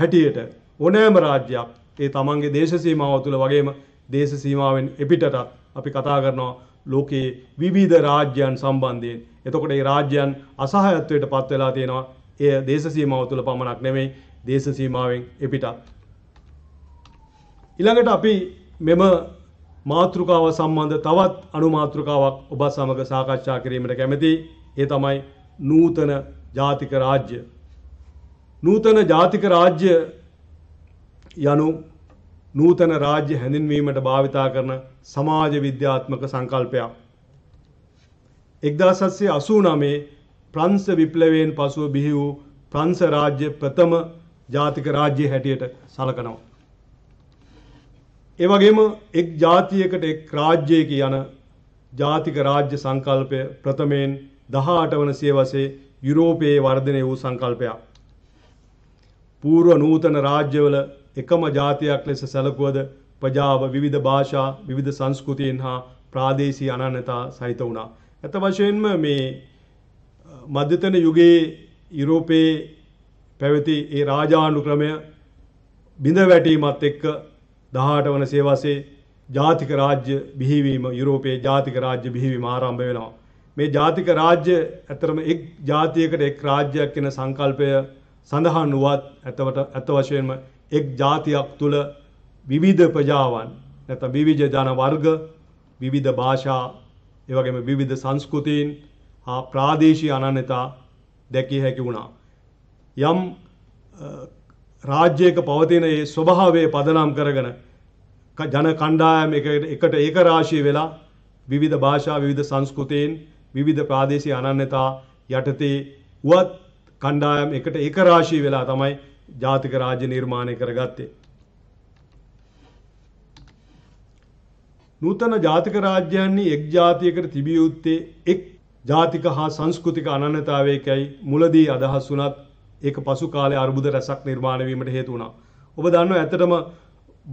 හැටියට ඕනෑම රාජ්‍යයක් ඒ තමන්ගේ දේශ සීමාව තුළ වගේම දේශ සීමාවෙන් එපිටටත් අපි කතා කරනවා ලෝකයේ විවිධ රාජ්‍යයන් සම්බන්ධයෙන්. එතකොට ඒ රාජ්‍යයන් අසහායත්වයට පත් වෙලා තියෙනවා. එය දේශ සීමාව තුළ පමණක් නෙමෙයි දේශ සීමාවෙන් එපිටත්. ඊළඟට අපි මෙම මාතෘකාව සම්බන්ධ තවත් අනුමාතෘකාවක් ඔබ සමග සාකච්ඡා කිරීමට කැමැතියි. ඒ තමයි නූතන ජාතික රාජ්‍ය. නූතන ජාතික රාජ්‍ය යනු නූතන රාජ්‍ය හැඳින්වීමට භාවිතා කරන සමාජ විද්‍යාත්මක සංකල්පයක්. එක්දාසස්සේ අසූ නමේ ප්‍රංස විප්ලවයෙන් පසුව බිහි වූ ප්‍රංස රාජ්‍ය ප්‍රථම ජාතික රාජ්‍ය හැටියට සලකනවා. එවගේම එක් ජාතියකට එක් රාජ්‍යයක යන ජාතික රාජ්‍ය සංකල්පය ප්‍රථමයෙන් දහාට වන සියවසේ යුරෝපයේ වර්ධනය වූ සංකල්පයක්. පූර්ව නූතන රාජ්‍යවල එකම ජාතියක් ලෙස සැලකුවද ප්‍රජාව විවිධ භාෂා විවිධ සංස්කෘතියෙන් හා ප්‍රාදේශී අනන්‍යතා සහිත වුණා. ඇත වශයෙන්ම මේ මධ්‍යතන යුගයේ යුරෝපයේ පැවති ඒ රාජානුක්‍රමය බිඳ වැටීමත් එක්ක 18 වන සේවසේ ජාතික රාජ්‍ය බිහිවීම යුරෝපයේ ජාතික රාජ්‍ය බිහිවීම ආරම්භ වෙනවා. මේ ජාතික රාජ්‍ය ඇතරම එක් ජාතියකට එක් රාජ්‍යයක් කියන සංකල්පය සඳහන් වුවත් ඇතවට ඇත වශයෙන්ම එක් ජාතියක් තුළ විවිධ ප්‍රජාවන් නැත්නම් විවිධ ජන වර්ග විවිධ භාෂා ඒ වගේම විවිධ සංස්කෘතීන් හා ප්‍රාදේශීය අනන්‍යතා දැකිය හැකි වුණා. යම් රාජ්‍යයක පවතින ඒ ස්වභාවය පදනම් කරගෙන ජන කණ්ඩායම එකට ඒක රාශී වෙලා විවිධ භාෂා විවිධ සංස්කෘතීන් විවිධ ප්‍රාදේශීය අනන්‍යතා යටතේ උවත් කණ්ඩායම් එකට ඒක රාශී වෙලා තමයි ජාතික රාජ්‍ය නිර්මාණය කරගත්තේ. නූතන ජාතික රාජ්‍යයන්නේ එක් ජාතියකට තිබිය යුත්තේ එක් ජාතික හා සංස්කෘතික අනන්‍යතාවයකයි මුලදී අදහස් වුණත් ඒක පසු කාලේ අර්බුද රැසක් නිර්මාණය වීමට හේතු වුණා. ඔබ දන්නවා ඇත්තටම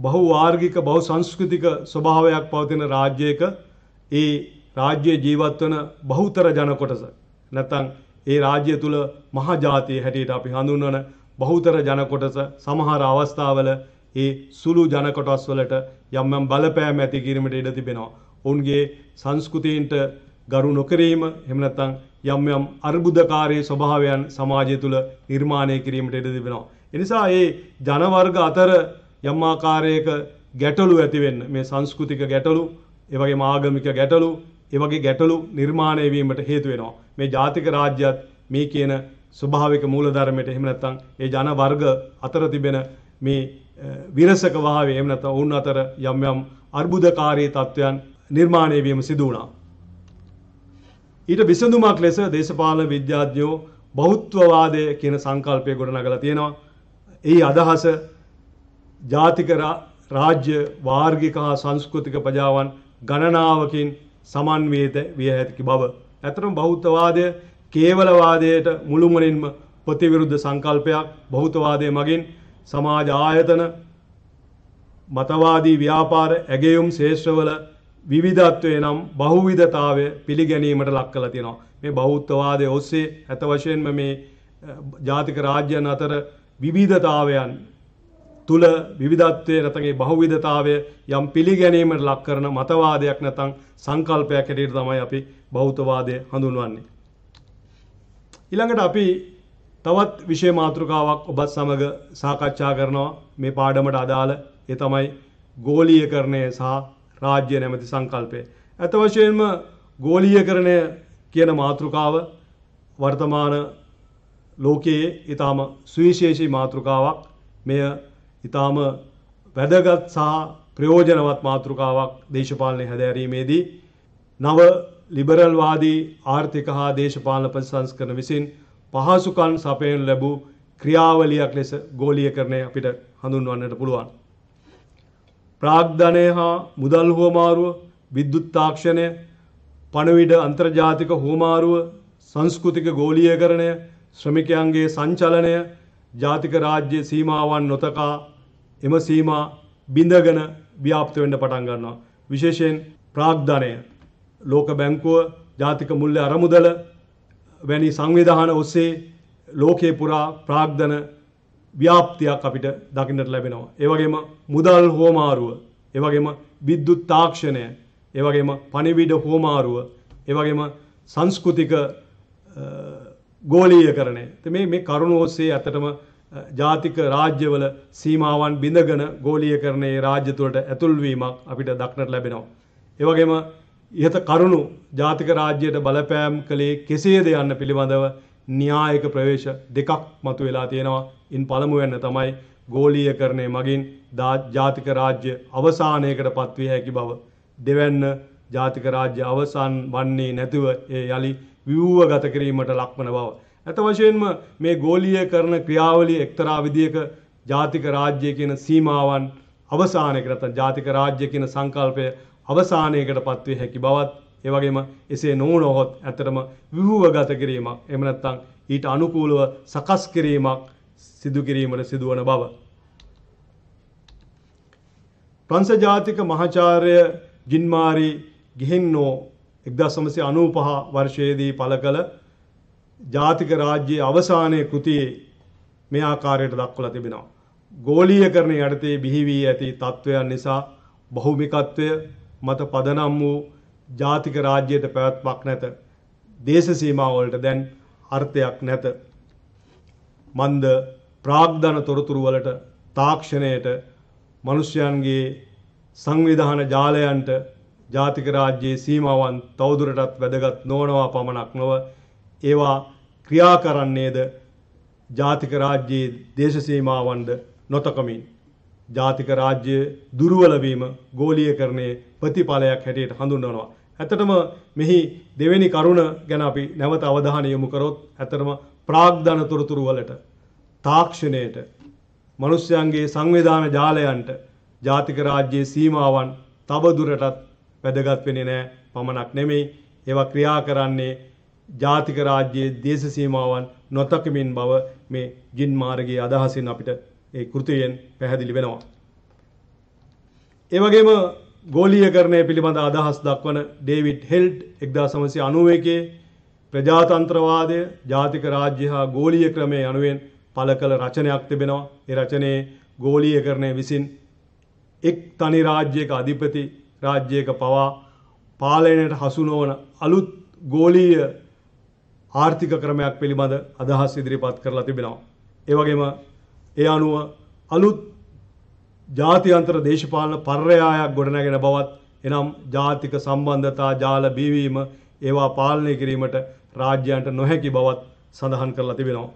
බහු වාර්ගික බහු සංස්කෘතික ස්වභාවයක් පවතින රාජ්‍යයක ඒ රාජ්‍ය ජීවත් වන බහුතර ජන කොටස නැත්නම් ඒ රාජ්‍ය තුල මහා ජාතිය හැටියට අපි හඳුන්වන බහුතර ජනකොටස සමහර අවස්ථාවල ඒ සුළු ජනකොටස් වලට යම් යම් බලපෑම් ඇති කිරීමට ඉඩ තිබෙනවා. ඔවුන්ගේ සංස්කෘතීන්ට ගරු නොකිරීම එහෙම නැත්නම් යම් යම් අර්බුදකාරී ස්වභාවයන් සමාජය තුළ නිර්මාණය කිරීමට ඉඩ තිබෙනවා. එනිසා මේ ජන වර්ග අතර යම් ආකාරයක ගැටලු ඇති වෙන්න මේ සංස්කෘතික ගැටලු, ඒ වගේම ආගමික ගැටලු, ඒ වගේ ගැටලු නිර්මාණය වීමට හේතු වෙනවා. මේ ජාතික රාජ්‍යත් මේ කියන ස්වභාවික මූලධර්මයට එහෙම නැත්නම් ඒ ජන වර්ග අතර තිබෙන මේ විරසක භාවය එහෙම නැත්නම් ඔවුන් අතර යම් යම් අර්බුදකාරී තත්වයන් නිර්මාණය වීම සිදු වුණා. ඊට විසඳුමක් ලෙස දේශපාලන විද්‍යාඥයෝ බහුත්වවාදය කියන සංකල්පය ගොඩනගලා තියෙනවා. එහි අදහස ජාතික රාජ්‍ය වාර්ගික හා සංස්කෘතික ප්‍රජාවන් ගණනාවකින් සමන්විත විය හැකි බව. ඇතරම බෞද්ධවාදය කේවලවාදයට මුළුමනින්ම ප්‍රතිවිරුද්ධ සංකල්පයක් බෞද්ධවාදය මගින් සමාජ ආයතන මතවාදී ව්‍යාපාර ඇගයුම් ශේෂ්ත්‍රවල විවිධත්වය නම් බහුවිධතාවය පිළිගැනීමට ලක් කළ තියෙනවා. මේ බෞද්ධවාදය ඔස්සේ ඇත වශයෙන්ම මේ ජාතික රාජ්‍යයන් අතර විවිධතාවයන් තුල විවිධත්වයේ නැත්නම් බහුවිධතාවය යම් පිළිගැනීමට ලක් කරන මතවාදයක් නැත්නම් සංකල්පයක් හැටියට තමයි අපි බෞද්ධවාදය හඳුන්වන්නේ. ඊළඟට අපි තවත් විෂය මාතෘකාවක් ඔබත් සමග සාකච්ඡා කරනවා මේ පාඩමට අදාළ ඒ තමයි ගෝලීයකරණය සහ රාජ්‍ය නැමැති සංකල්පය. ඇත වශයෙන්ම ගෝලීයකරණය කියන මාතෘකාව වර්තමාන ලෝකයේ ඊටාම සුවිශේෂී මාතෘකාවක් මෙය ඊටාම වැදගත් සහ ප්‍රයෝජනවත් මාතෘකාවක් දේශපාලනය හැදෑරීමේදී නව ලිබරල්වාදී ආර්ථික හා දේශපාලන ප්‍රතිසංස්කරණ විසින් පහසුකම් සපයනු ලැබූ ක්‍රියාවලියක් ලෙස ගෝලීයකරණය අපිට හඳුන්වන්නට පුළුවන්. ප්‍රාග්ධනය හා මුදල් හුවමාරුව විද්‍යුත් තාක්ෂණය පණවිඩ අන්තර්ජාතික හුවමාරුව සංස්කෘතික ගෝලීයකරණය ශ්‍රමිකයන්ගේ සංචලනය ජාතික රාජ්‍ය සීමාවන් නොතකා එම සීමා බිඳගෙන ව්‍යාප්ත වෙන්න පටන් ගන්නවා. විශේෂයෙන් ප්‍රාග්ධනය ලෝක බැංකුව ජාතික මුල්්‍ය අරමුදල වැනි සංවිධාන ඔස්සේ ලෝකයේ පුරා ප්‍රාග්ධන ව්‍යාප්තියක් අපිට දකින්නට ලැබෙනවා. ඒවගේම මුදල් හෝමාරුව ඒවගේම විද්දුත් තාක්ෂණය ඒවගේම පනිවිඩ හෝමාරුව ඒවගේම සංස්කෘතික ගෝලීය කරනය මේ මේ කරුණු ඔස්සේ ඇතටම ජාතික රාජ්‍යවල සීමාවන් බිඳගන ගෝලිය කරනේ රාජ්‍යතුවට ඇතුල්වීමක් අපිට දක්නට ලැබෙනවා. ඒවගේම ඉහත කරුණු ජාතික රාජ්‍යයට බලපෑම් කළේ කෙසේද යන්න පිළිබඳව න්‍යායක ප්‍රවේශ දෙකක් මතු වෙලා තියෙනවා. ඉන් පළමුවැන්න තමයි ගෝලීයකරණය මගින් ජාතික රාජ්‍ය අවසානයකට පත්විය හැකි බව. දෙවැන්න ජාතික රාජ්‍ය අවසන් වන්නේ නැතිව ඒ යළි ව්‍යූවගත කිරීමට ලක්වන බව. ඇත වශයෙන්ම මේ ගෝලීයකරණ ක්‍රියාවලිය එක්තරා විදියක ජාතික රාජ්‍ය කියන සීමාවන් අවසානයකට නැත්නම් ජාතික රාජ්‍ය කියන සංකල්පය අවසානයකට පත්වේ හැකි බවත් ඒවගේම එසේ නොවනොහොත් ඇතරම විහූවගත කිරීමක් එම නැත්තං ඊට අනුකූලව සකස් කිරීමක් සිදුකිරීමට සිදුවන බව. ප්‍රංසජාතික මහාචාර්ය ජින්මාරි ගිහින්නෝ එක්දා සමසය අනූපහ වර්ෂයේදී පළ කළ ජාතික රාජ්‍යයේ අවසානය කෘතියේ මේ ආකාරයට දක්වලා තිබෙනවා. ගෝලීයකරණය යටතේ බිහිවී ඇති තත්ත්වයන් නිසා බහුමිකත්වය මත පදනම් වූ ජාතික රාජ්‍යයට පැවැත්මක් නැත. දේශ සීමාවලට දැන් අර්ථයක් නැත. මන්ද ප්‍රාග්ධන තොරතුරු වලට තාක්ෂණයට මිනිසයන්ගේ සංවිධාන ජාලයන්ට ජාතික රාජ්‍යයේ සීමාවන් තවදුරටත් වැදගත් නොවනවා පමණක් නොව ඒවා ක්‍රියා කරන්නේද ජාතික රාජ්‍යයේ දේශ සීමාවන්ද නොතකමින් ජාතික රාජ්‍ය දුර්වලවීම ගෝලීයකරණයේ ප්‍රතිඵලයක් හැටියට හඳුන්වනවා. ඇතටම මෙහි දෙවෙනි කරුණ ගැන අපි නැවත අවධානය යොමු කරොත් ඇතටම ප්‍රාග්ධන තොරතුරු වලට තාක්ෂණයට මිනිස්යන්ගේ සංවිධාන ජාලයන්ට ජාතික රාජ්‍යයේ සීමාවන් තවදුරටත් වැදගත් වෙන්නේ නැහැ පමණක් නෙමෙයි ඒවා ක්‍රියා කරන්නේ ජාතික රාජ්‍යයේ දේශ සීමාවන් නොතකමින් බව මේ ජින් මාර්ගයේ අදහසින් අපිට ඒ කෘතියෙන් පැහැදිලි වෙනවා. ඒ වගේම ගෝලීයකරණය පිළිබඳ අදහස් දක්වන ඩේවිඩ් හෙල්ඩ් 1991 ප්‍රජාතන්ත්‍රවාදය ජාතික රාජ්‍ය හා ගෝලීය ක්‍රමය යනුවෙන් පළ කළ රචනයක් තිබෙනවා. ඒ රචනයේ ගෝලීයකරණය විසින් එක් තනි රාජ්‍යයක අධිපති රාජ්‍යයක පවා පාලනයට හසු නොවන අලුත් ගෝලීය ආර්ථික ක්‍රමයක් පිළිබඳ අදහස් ඉදිරිපත් කරලා තිබෙනවා. ඒ වගේම ඒ අනුව අලුත් ජාත්‍යන්තර දේශපාලන පර්යායක් ගොඩනැගෙන බවත් එනම් ජාතික සම්බන්ධතා ජාල බිවීම ඒවා පාලනය කිරීමට රාජ්‍යයන්ට නොහැකි බවත් සඳහන් කරලා තිබෙනවා.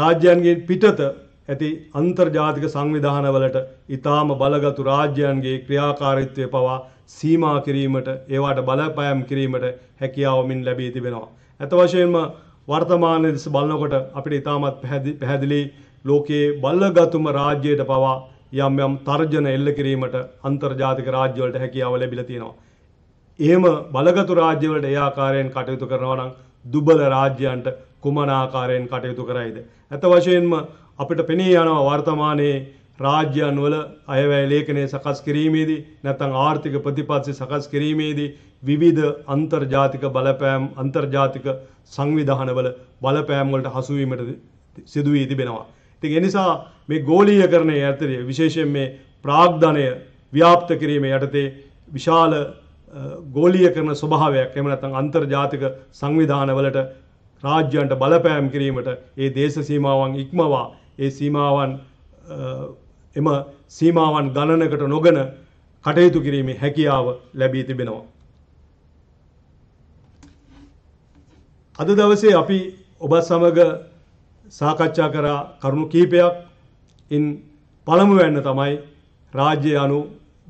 රාජ්‍යයන්ගෙන් පිටත ඇති අන්තර්ජාතික සංවිධානවලට ඊටාම බලගතු රාජ්‍යයන්ගේ ක්‍රියාකාරීත්වය පවා සීමා කිරීමට ඒවාට බලපෑම් කිරීමට හැකියාවමින් ලැබී තිබෙනවා. ඇත වශයෙන්ම වර්තමානයේ දෙස බලනකොට අපිට ඊටමත් පැහැදිලි ලෝකයේ බල්ලගතුම රාජ්‍යයට පවා යම් යම් තර්ජන එල්ල කිරීමට අන්තර්ජාතික රාජ්‍යවලට හැකියාව ලැබිලා තියෙනවා. එහෙම බලගතු රාජ්‍යවලට ඒ ආකාරයෙන් කටයුතු කරනවා නම් දුබල රාජ්‍යයන්ට කුමන ආකාරයෙන් කටයුතු කරයිද? ඇත්ත වශයෙන්ම අපිට පෙනී යනවා වර්තමානයේ රාජ්‍යයන් වල අයවැය ලේඛනය සකස් කිරීමේදී නැත්නම් ආර්ථික ප්‍රතිපත්ති සකස් කිරීමේදී විවිධ අන්තර්ජාතික බලපෑම් අන්තර්ජාතික සංවිධානවල බලපෑම් වලට හසු වීමට සිදු වී තිබෙනවා. ඉතින් ඒ නිසා මේ ගෝලීයකරණය යටතේ විශේෂයෙන් මේ ප්‍රාග්ධනය ව්‍යාප්ත කිරීම යටතේ විශාල ගෝලීයකරණ ස්වභාවයක් එහෙම නැත්නම් අන්තර්ජාතික සංවිධානවලට රාජ්‍යයන්ට බලපෑම් කිරීමට ඒ දේශ සීමාවන් ඉක්මවා ඒ සීමාවන් එම සීමාවන් ගණනකට නොගන කටයුතු කිරීමේ හැකියාව ලැබී තිබෙනවා. අද දවසේ අපි ඔබ සමග සාකච්ඡා කරා කරුණු කීපයක් ඉන් පළමු වෙන්න තමයි රාජ්‍ය අනු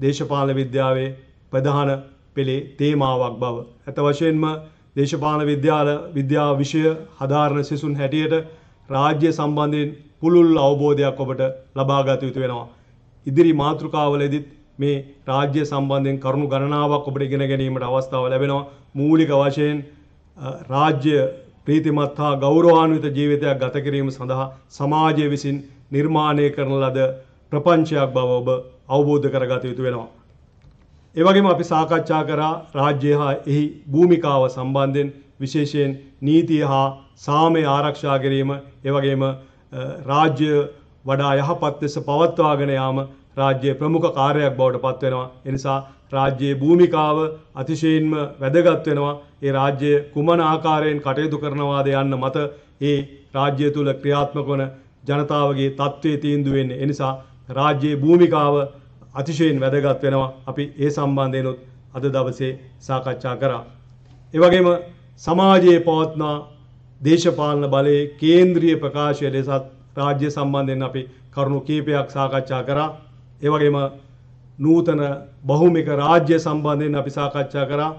දේශපාලන විද්‍යාවේ ප්‍රධාන පෙළේ තේමාවක් බව. ඇත වශයෙන්ම දේශපාලන විද්‍යාල විද්‍යා විෂය හදාරන සිසුන් හැටියට රාජ්‍ය සම්බන්ධයෙන් පුළුල් අවබෝධයක් ඔබට ලබාගත යුතු වෙනවා. ඉදිරි මාතෘකාවලදීත් මේ රාජ්‍ය සම්බන්ධයෙන් කරුණු ගණනාවක් ඔබට ඉගෙන ගැනීමට අවස්ථාව ලැබෙනවා. මූලික වශයෙන් රාජ්‍ය ප්‍රීතිමත් හා ගෞරවාන්විත ජීවිතයක් ගත කිරීම සඳහා සමාජය විසින් නිර්මාණය කරන ලද ප්‍රපංචයක් බව ඔබ අවබෝධ කරගත යුතු වෙනවා. ඒ වගේම අපි සාකච්ඡා කරා රාජ්‍ය හා එහි භූමිකාව සම්බන්ධයෙන් විශේෂයෙන් නීතිය හා සාමය ආරක්ෂා කිරීම, ඒ වගේම රාජ්‍ය වඩා යහපත් ලෙස පවත්වාගෙන යාම රාජ්‍යයේ ප්‍රමුඛ කාර්යයක් බවට පත් වෙනවා. ඒ නිසා රාජ්‍යයේ භූමිකාව අතිශයින්ම වැදගත් වෙනවා. ඒ රාජ්‍ය කුමන ආකාරයෙන් කටයුතු කරනවාද යන්න මත ඒ රාජ්‍ය තුල ක්‍රියාත්මක වන ජනතාවගේ තත්ත්වයේ තීන්දුව වෙන්නේ. ඒ නිසා රාජ්‍යයේ භූමිකාව අතිශයින් වැදගත් වෙනවා. අපි ඒ සම්බන්ධයෙන් අද දවසේ සාකච්ඡා කරා. ඒ වගේම සමාජයේ පවත්නා දේශපාලන බලයේ කේන්ද්‍රීය ප්‍රකාශය ලෙසත් රාජ්‍ය සම්බන්ධයෙන් අපි කරුණු කීපයක් සාකච්ඡා කරා. ඒ වගේම නූතන බහුමික රාජ්‍ය සම්බන්ධයෙන් අපි සාකච්ඡා කරා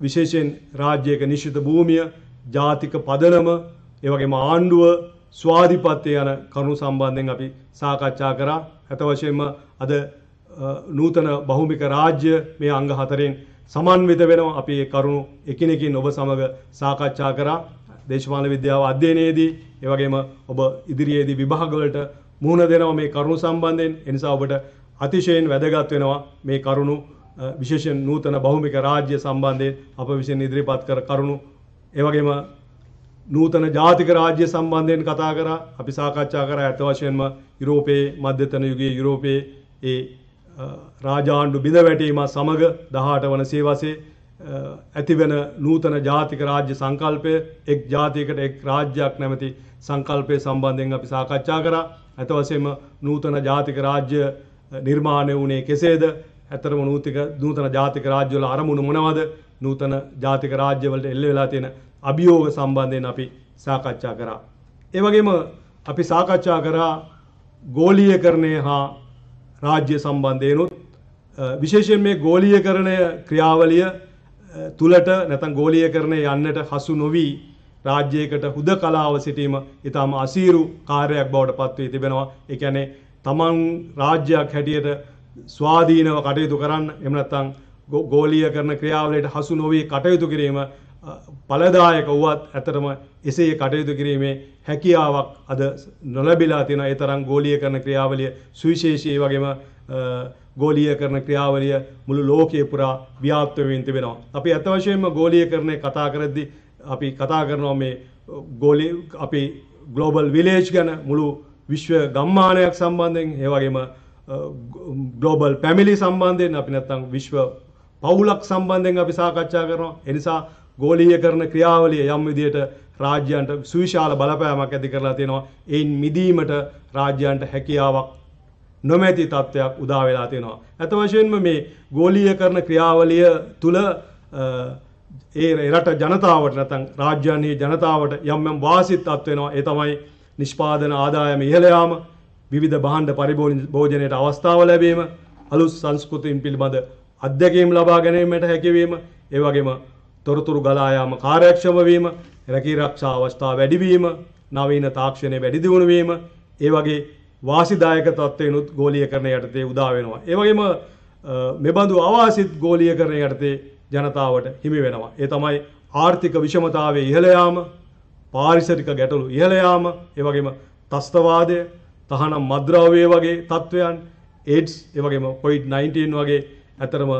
විශේෂයෙන් රාජ්‍යයක නිශ්චිත භූමිය ජාතික පදනම ඒ වගේම ආණ්ඩුව ස්වාධිපත්‍ය යන කරුණු සම්බන්ධයෙන් අපි සාකච්ඡා කරා අත වශයෙන්ම අද නූතන බහුමික රාජ්‍ය මේ අංග හතරෙන් සමන්විත වෙනවා අපි ඒ කරුණු එකිනෙකින් ඔබ සමග සාකච්ඡා කරා දේශපාලන විද්‍යාව අධ්‍යයනයේදී ඒ වගේම ඔබ ඉදිරියේදී විභාගවලට මුහුණ දෙනවා මේ කරුණු සම්බන්ධයෙන් ඒ නිසා ඔබට අතිශයෙන් වැදගත් වෙනවා මේ කරුණු විශේෂයෙන් නූතන බහුමික රාජ්‍ය සම්බන්ධයෙන් අප විසින් ඉදිරිපත් කර කරුණු ඒවගේම නූතන ජාතික රාජ්‍ය සම්බන්ධයෙන් කතා කරා අපි සාකච්ඡා කරා ඇත වශයෙන්ම යුරෝපයේ මධ්‍යතන යුගයේ යුරෝපයේ ඒ රාජාණ්ඩු බිඳ වැටීම සමග 18 වන සියවසේ ඇතිවන නූතන ජාතික රාජ්‍ය සංකල්පය එක් ජාතියකට එක් රාජ්‍යයක් නැමැති සංකල්පය සම්බන්ධයෙන් අපි සාකච්ඡා කරා ඇත වශයෙන්ම නූතන ජාතික රාජ්‍ය නිර්මාණය වුණේ කෙසේද? ඇතරම නූතික නූතන ජාතික රාජ්‍යවල අරමුණු මොනවද? නූතන ජාතික රාජ්‍යවලට එල්ල වෙලා තියෙන අභියෝග සම්බන්ධයෙන් අපි සාකච්ඡා කරා. ඒ වගේම අපි සාකච්ඡා කරා ගෝලීයකරණය හා රාජ්‍ය සම්බන්ධයෙන්ුත් විශේෂයෙන් මේ ගෝලීයකරණය ක්‍රියාවලිය තුලට නැත්නම් ගෝලීයකරණය යන්නට හසු නොවි රාජ්‍යයකට හුදකලාව සිටීම ඊටාම අසීරු කාර්යයක් බවට පත්වී තිබෙනවා. ඒ කියන්නේ තමන් රාජ්‍යයක් හැටියට ස්වාධීනව කටයුතු කරන්න එහෙම නැත්නම් ගෝලීය කරන ක්‍රියාවලියට හසු නොවී කටයුතු කිරීම ඵලදායක වුවත් ඇතරම එසේ කටයුතු කිරීමේ හැකියාවක් අද නොලැබිලා තියෙන ඒ තරම් ගෝලීය කරන ක්‍රියාවලිය සුවිශේෂී වගේම ගෝලීය කරන ක්‍රියාවලිය මුළු ලෝකයේ පුරා ව්‍යාප්ත වෙමින් තිබෙනවා. අපි අත්වශයෙන්ම ගෝලීයකරණය කතා කරද්දී අපි කතා කරනවා මේ ගෝලී අපි ග්ලෝබල් විලේජ් ගැන මුළු විශ්ව ගම්මානයක් සම්බන්ධයෙන් ඒ වගේම ග්ලෝබල් පැමිලි සම්බන්ධයෙන් අපි නැත්තම් විශ්ව පවුලක් සම්බන්ධයෙන් අපි සාකච්ඡා කරනවා. ඒ නිසා ගෝලීය කරන ක්‍රියාවලිය යම් විදියට රාජ්‍යයන්ට සුවිශාල බලපෑමක් ඇති කරලා තියෙනවා. එයින් මිදීමට රාජ්‍යයන්ට හැකියාවක් නොමැති තත්ත්වයක් උදා වෙලා තියෙනවා. අත වශයෙන්ම මේ ගෝලීය කරන ක්‍රියාවලිය තුළ ඒ රට ජනතාවට නැත්නම් රාජ්‍යයන්ගේ ජනතාවට යම් යම් වාසිත් අත් වෙනවා. ඒ තමයි නිෂ්පාදන ආදායම ඉහළ යාම, විවිධ භාණ්ඩ පරිභෝජනයට අවස්ථාව ලැබීම, අලුත් සංස්කෘතීන් පිළිබඳ අත්දැකීම් ලබා ගැනීමට හැකිවීම, ඒ වගේම තොරතුරු ගලා යාම කාර්යක්ෂම වීම, රැකී ආරක්ෂා අවස්ථා වැඩිවීම, නවීන තාක්ෂණය වැඩි දියුණු වීම, ඒ වගේ වාසිදායක තත්ත්වයනුත් ගෝලීයකරණය යටතේ උදා වෙනවා. ඒ වගේම මෙබඳු අවාසිත ගෝලීයකරණය යටතේ ජනතාවට හිමි වෙනවා. ඒ තමයි ආර්ථික විෂමතාවයේ ඉහළ යාම, පාරිසරික ගැටලු ඉහළ යාම, ඒ වගේම තස්තවාදය, තහනම් මද්‍රව්‍ය වගේ තත්වයන්, AIDS, ඒ වගේම COVID-19 වගේ අතරම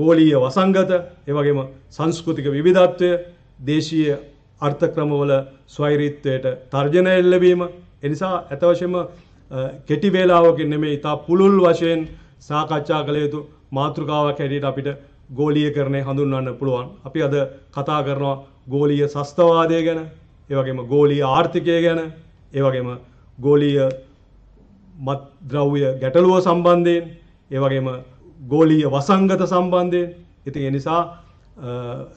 ගෝලීය වසංගත, ඒ වගේම සංස්කෘතික විවිධත්වය, දේශීය අර්ථක්‍රමවල ස්වෛරීත්වයට තර්ජනය එල්ලවීම, එනිසා ඇතවශයෙන්ම කෙටි වේලාවකින් නෙමෙයි ඉතා පුළුල් වශයෙන් සාකච්ඡා කළ යුතු මාතෘකාවක් හැටියට අපිට ගෝලීයකරණය හඳුන්වන්න පුළුවන්. අපි අද කතා කරනවා ගෝලීය සස්තවාදය ගැන ඒවගේම ගෝලී ආර්ථිකය ගැන ඒවගේම ගෝලීය මත් ද්‍රව්‍ය ගැටලුව සම්බන්ධයෙන් ඒවගේම ගෝලීය වසංගත සම්බන්ධයෙන් ඉතින් එනිසා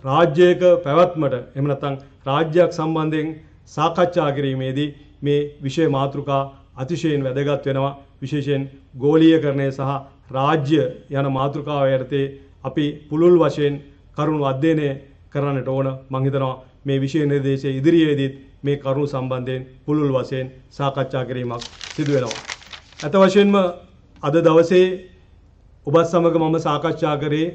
රාජ්‍යයක පැවැත්මට එමනතං රාජ්‍යයක් සම්බන්ධයෙන් සාකච්ඡා කිරීමේදී මේ විෂය මාතෘකා අතිශයෙන් වැදගත් වෙනවා විශේෂයෙන් ගෝලීයකරණය සහ රාජ්‍ය යන මාතෘකාව යටතේ අපි පුළුල් වශයෙන් කරුණු අධ්‍යයනය කරන්නට ඕන මං හිතනවා මේ විෂය නිර්දේශයේ ඉදිරියේදීත් මේ කරුණු සම්බන්ධයෙන් පුළුල් වශයෙන් සාකච්ඡා කිරීමක් සිදු වෙනවා. අත වශයෙන්ම අද දවසේ ඔබත් සමග මම සාකච්ඡා කරේ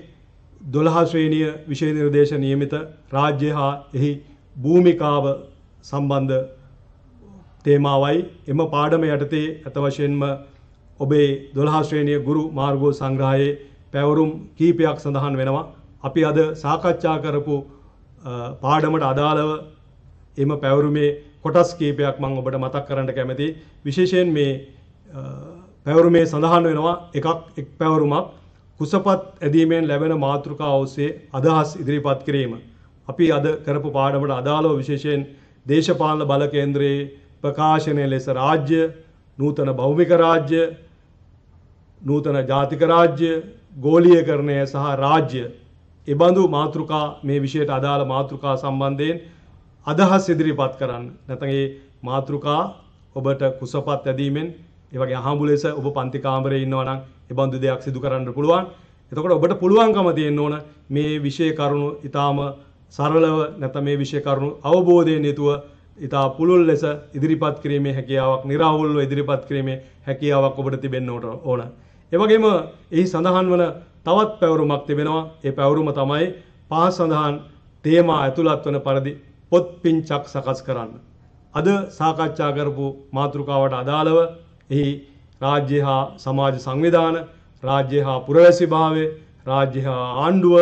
12 ශ්‍රේණිය විෂය නිර්දේශ නියමිත රාජ්‍ය හා එහි භූමිකාව සම්බන්ධ තේමාවයි එම පාඩම යටතේ අත වශයෙන්ම ඔබේ 12 ශ්‍රේණිය ගුරු මාර්ගෝ සංග්‍රහයේ පැවරුම් කීපයක් සඳහන් වෙනවා. අපි අද සාකච්ඡා කරපු පාඩමට අදාළව එම පැවරුමේ කොටස් කීපයක් මම ඔබට මතක් කරන්න කැමතියි. විශේෂයෙන් මේ පැවරුමේ සඳහන් වෙනවා එකක් එක් පැවරුමක් කුසපත් ඇදීමෙන් ලැබෙන මාතෘකා ඔස්සේ අදහස් ඉදිරිපත් කිරීම. අපි අද කරපු පාඩමට අදාළව විශේෂයෙන් දේශපාලන බල කේන්ද්‍රයේ ප්‍රකාශනය ලෙස රාජ්‍ය, නූතන භෞමික රාජ්‍ය, නූතන ජාතික රාජ්‍ය, ගෝලීයකරණය සහ රාජ්‍ය එබඳු මාතෘකා මේ විෂයට අදාළ මාතෘකා සම්බන්ධයෙන් අදහස් ඉදිරිපත් කරන්න. නැත්නම් මේ මාතෘකා ඔබට කුසපත් ඇදීමෙන් ඒ වගේ අහඹු ලෙස ඔබ පන්ති කාමරේ ඉන්නවා නම් එබඳු දෙයක් සිදු කරන්න පුළුවන්. එතකොට ඔබට පුළුවන්කම තියෙන්න ඕන මේ විෂය කරුණු ඊටාම සරලව නැත්නම් මේ විෂය කරුණු අවබෝධයෙන් යුතුව ඉතා පුළුල් ලෙස ඉදිරිපත් කිරීමේ හැකියාවක් निराවුල්ව ඉදිරිපත් කිරීමේ හැකියාවක් ඔබට තිබෙන්න ඕන. ඒ වගේම එහි සඳහන් වන තවත් පැවරුමක් තිබෙනවා ඒ පැවරුම තමයි පහ සඳහන් තේමා ඇතුළත් වන පරිදි පොත් පිංචක් සකස් කරන්න. අද සාකච්ඡා කරපු මාතෘකාවට අදාළව එහි රාජ්‍ය හා සමාජ සංවිධාන රාජ්‍ය හා පුරවැසිභාවය රාජ්‍ය හා ආණ්ඩුව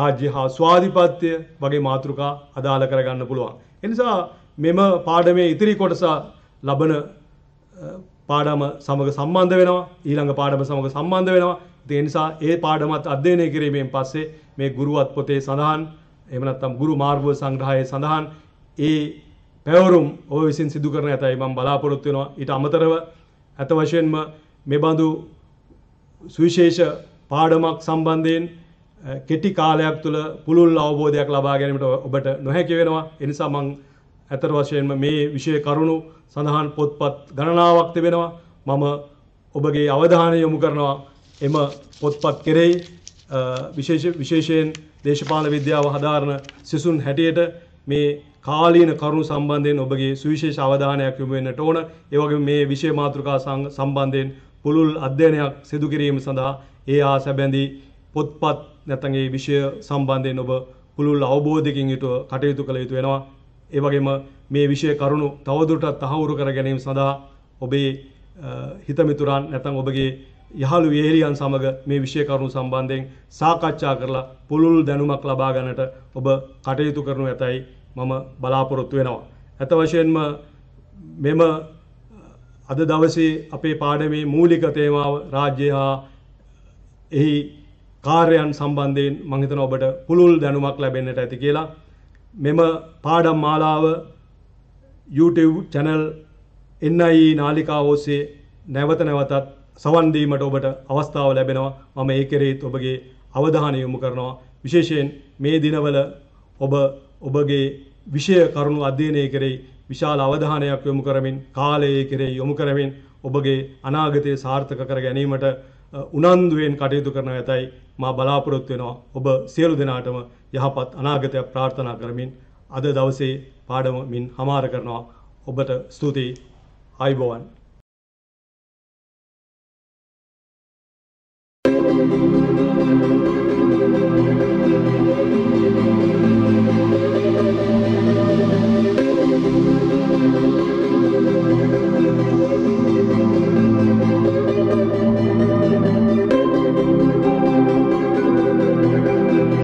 රාජ්‍ය හා ස්වාධිපත්‍ය වගේ මාතෘකා අදාළ කරගන්න පුළුවන්. එනිසා මෙම පාඩමේ ඉතිරි කොටස ලබන පාඩම සමග සම්බන්ධ වෙනවා ඊළඟ පාඩම සමග සම්බන්ධ වෙනවා ඒ නිසා ඒ පාඩමත් අධ්‍යයනය කිරීමෙන් පස්සේ මේ ගුරුවත් පොතේ සඳහන් එහෙම නැත්නම් ගුරු මාර්ගව සංග්‍රහයේ සඳහන් ඒ පැවරුම් ඔය විසින් සිදු කරන ඇතයි මම බලාපොරොත්තු වෙනවා ඊට අමතරව ඇත වශයෙන්ම මේ බඳු සුවිශේෂ පාඩමක් සම්බන්ධයෙන් කෙටි කාලයක් තුළ පුළුල් අවබෝධයක් ලබා ගැනීමට ඔබට නොහැකි වෙනවා ඒ නිසා මම ඇතර වශයෙන්ම මේ විෂය කරුණු සඳහන් පොත්පත් ගණනාවක් තිබෙනවා. මම ඔබගේ අවධානය යොමු කරනවා එම පොත්පත් කෙරෙහි විශේෂයෙන් දේශපාලන විද්‍යාව හදාරන සිසුන් හැටියට මේ කාලීන කරුණු සම්බන්ධයෙන් ඔබගේ සුවිශේෂ අවධානයක් යොමු වෙන්නට ඕන. ඒ වගේම මේ විෂය මාතෘකා සම්බන්ධයෙන් පුළුල් අධ්‍යයනයක් සිදු කිරීම සඳහා ඒ ආ සැබැඳී පොත්පත් නැත්නම් ඒ විෂය සම්බන්ධයෙන් ඔබ පුළුල් අවබෝධයකින් යුතුව කටයුතු කළ යුතු වෙනවා. ඒ වගේම මේ විෂය කරුණු තවදුරටත් තහවුරු කර ගැනීම සඳහා ඔබේ හිතමිතුරන් නැත්නම් ඔබගේ යහළු යෙහෙළියන් සමග මේ විෂය කරුණු සම්බන්ධයෙන් සාකච්ඡා කරලා පුළුල් දැනුමක් ලබා ගන්නට ඔබ කටයුතු කරනු ඇතයි මම බලාපොරොත්තු වෙනවා. ඇත වශයෙන්ම මෙම අද දවසේ අපේ පාඩමේ මූලික තේමාව රාජ්‍ය හා එහි කාර්යයන් සම්බන්ධයෙන් මම හිතනවා ඔබට පුළුල් දැනුමක් ලැබෙන්නට ඇති කියලා. මෙම පාඩම් මාලාව YouTube channel NIE නාලිකාව ඔස්සේ නැවත නැවතත් සවන් දීමට ඔබට අවස්ථාව ලැබෙනවා මම ඒ කෙරෙහිත් ඔබගේ අවධානය යොමු කරනවා විශේෂයෙන් මේ දිනවල ඔබ ඔබගේ විෂය කරුණු අධ්‍යයනය කෙරෙහි විශාල අවධානයක් යොමු කරමින් කාලය කෙරෙහි යොමු කරමින් ඔබගේ අනාගතය සාර්ථක කර ගැනීමට උනන්දුවෙන් කටයුතු කරන ඇතයි මා බලාපොරොත්තු වෙනවා ඔබ සියලු දෙනාටම යහපත් අනාගතයක් ප්‍රාර්ථනා කරමින් අද දවසේ පාඩමින් හමාර කරනවා ඔබට ස්තුතියි ආයිබෝවන් Thank you.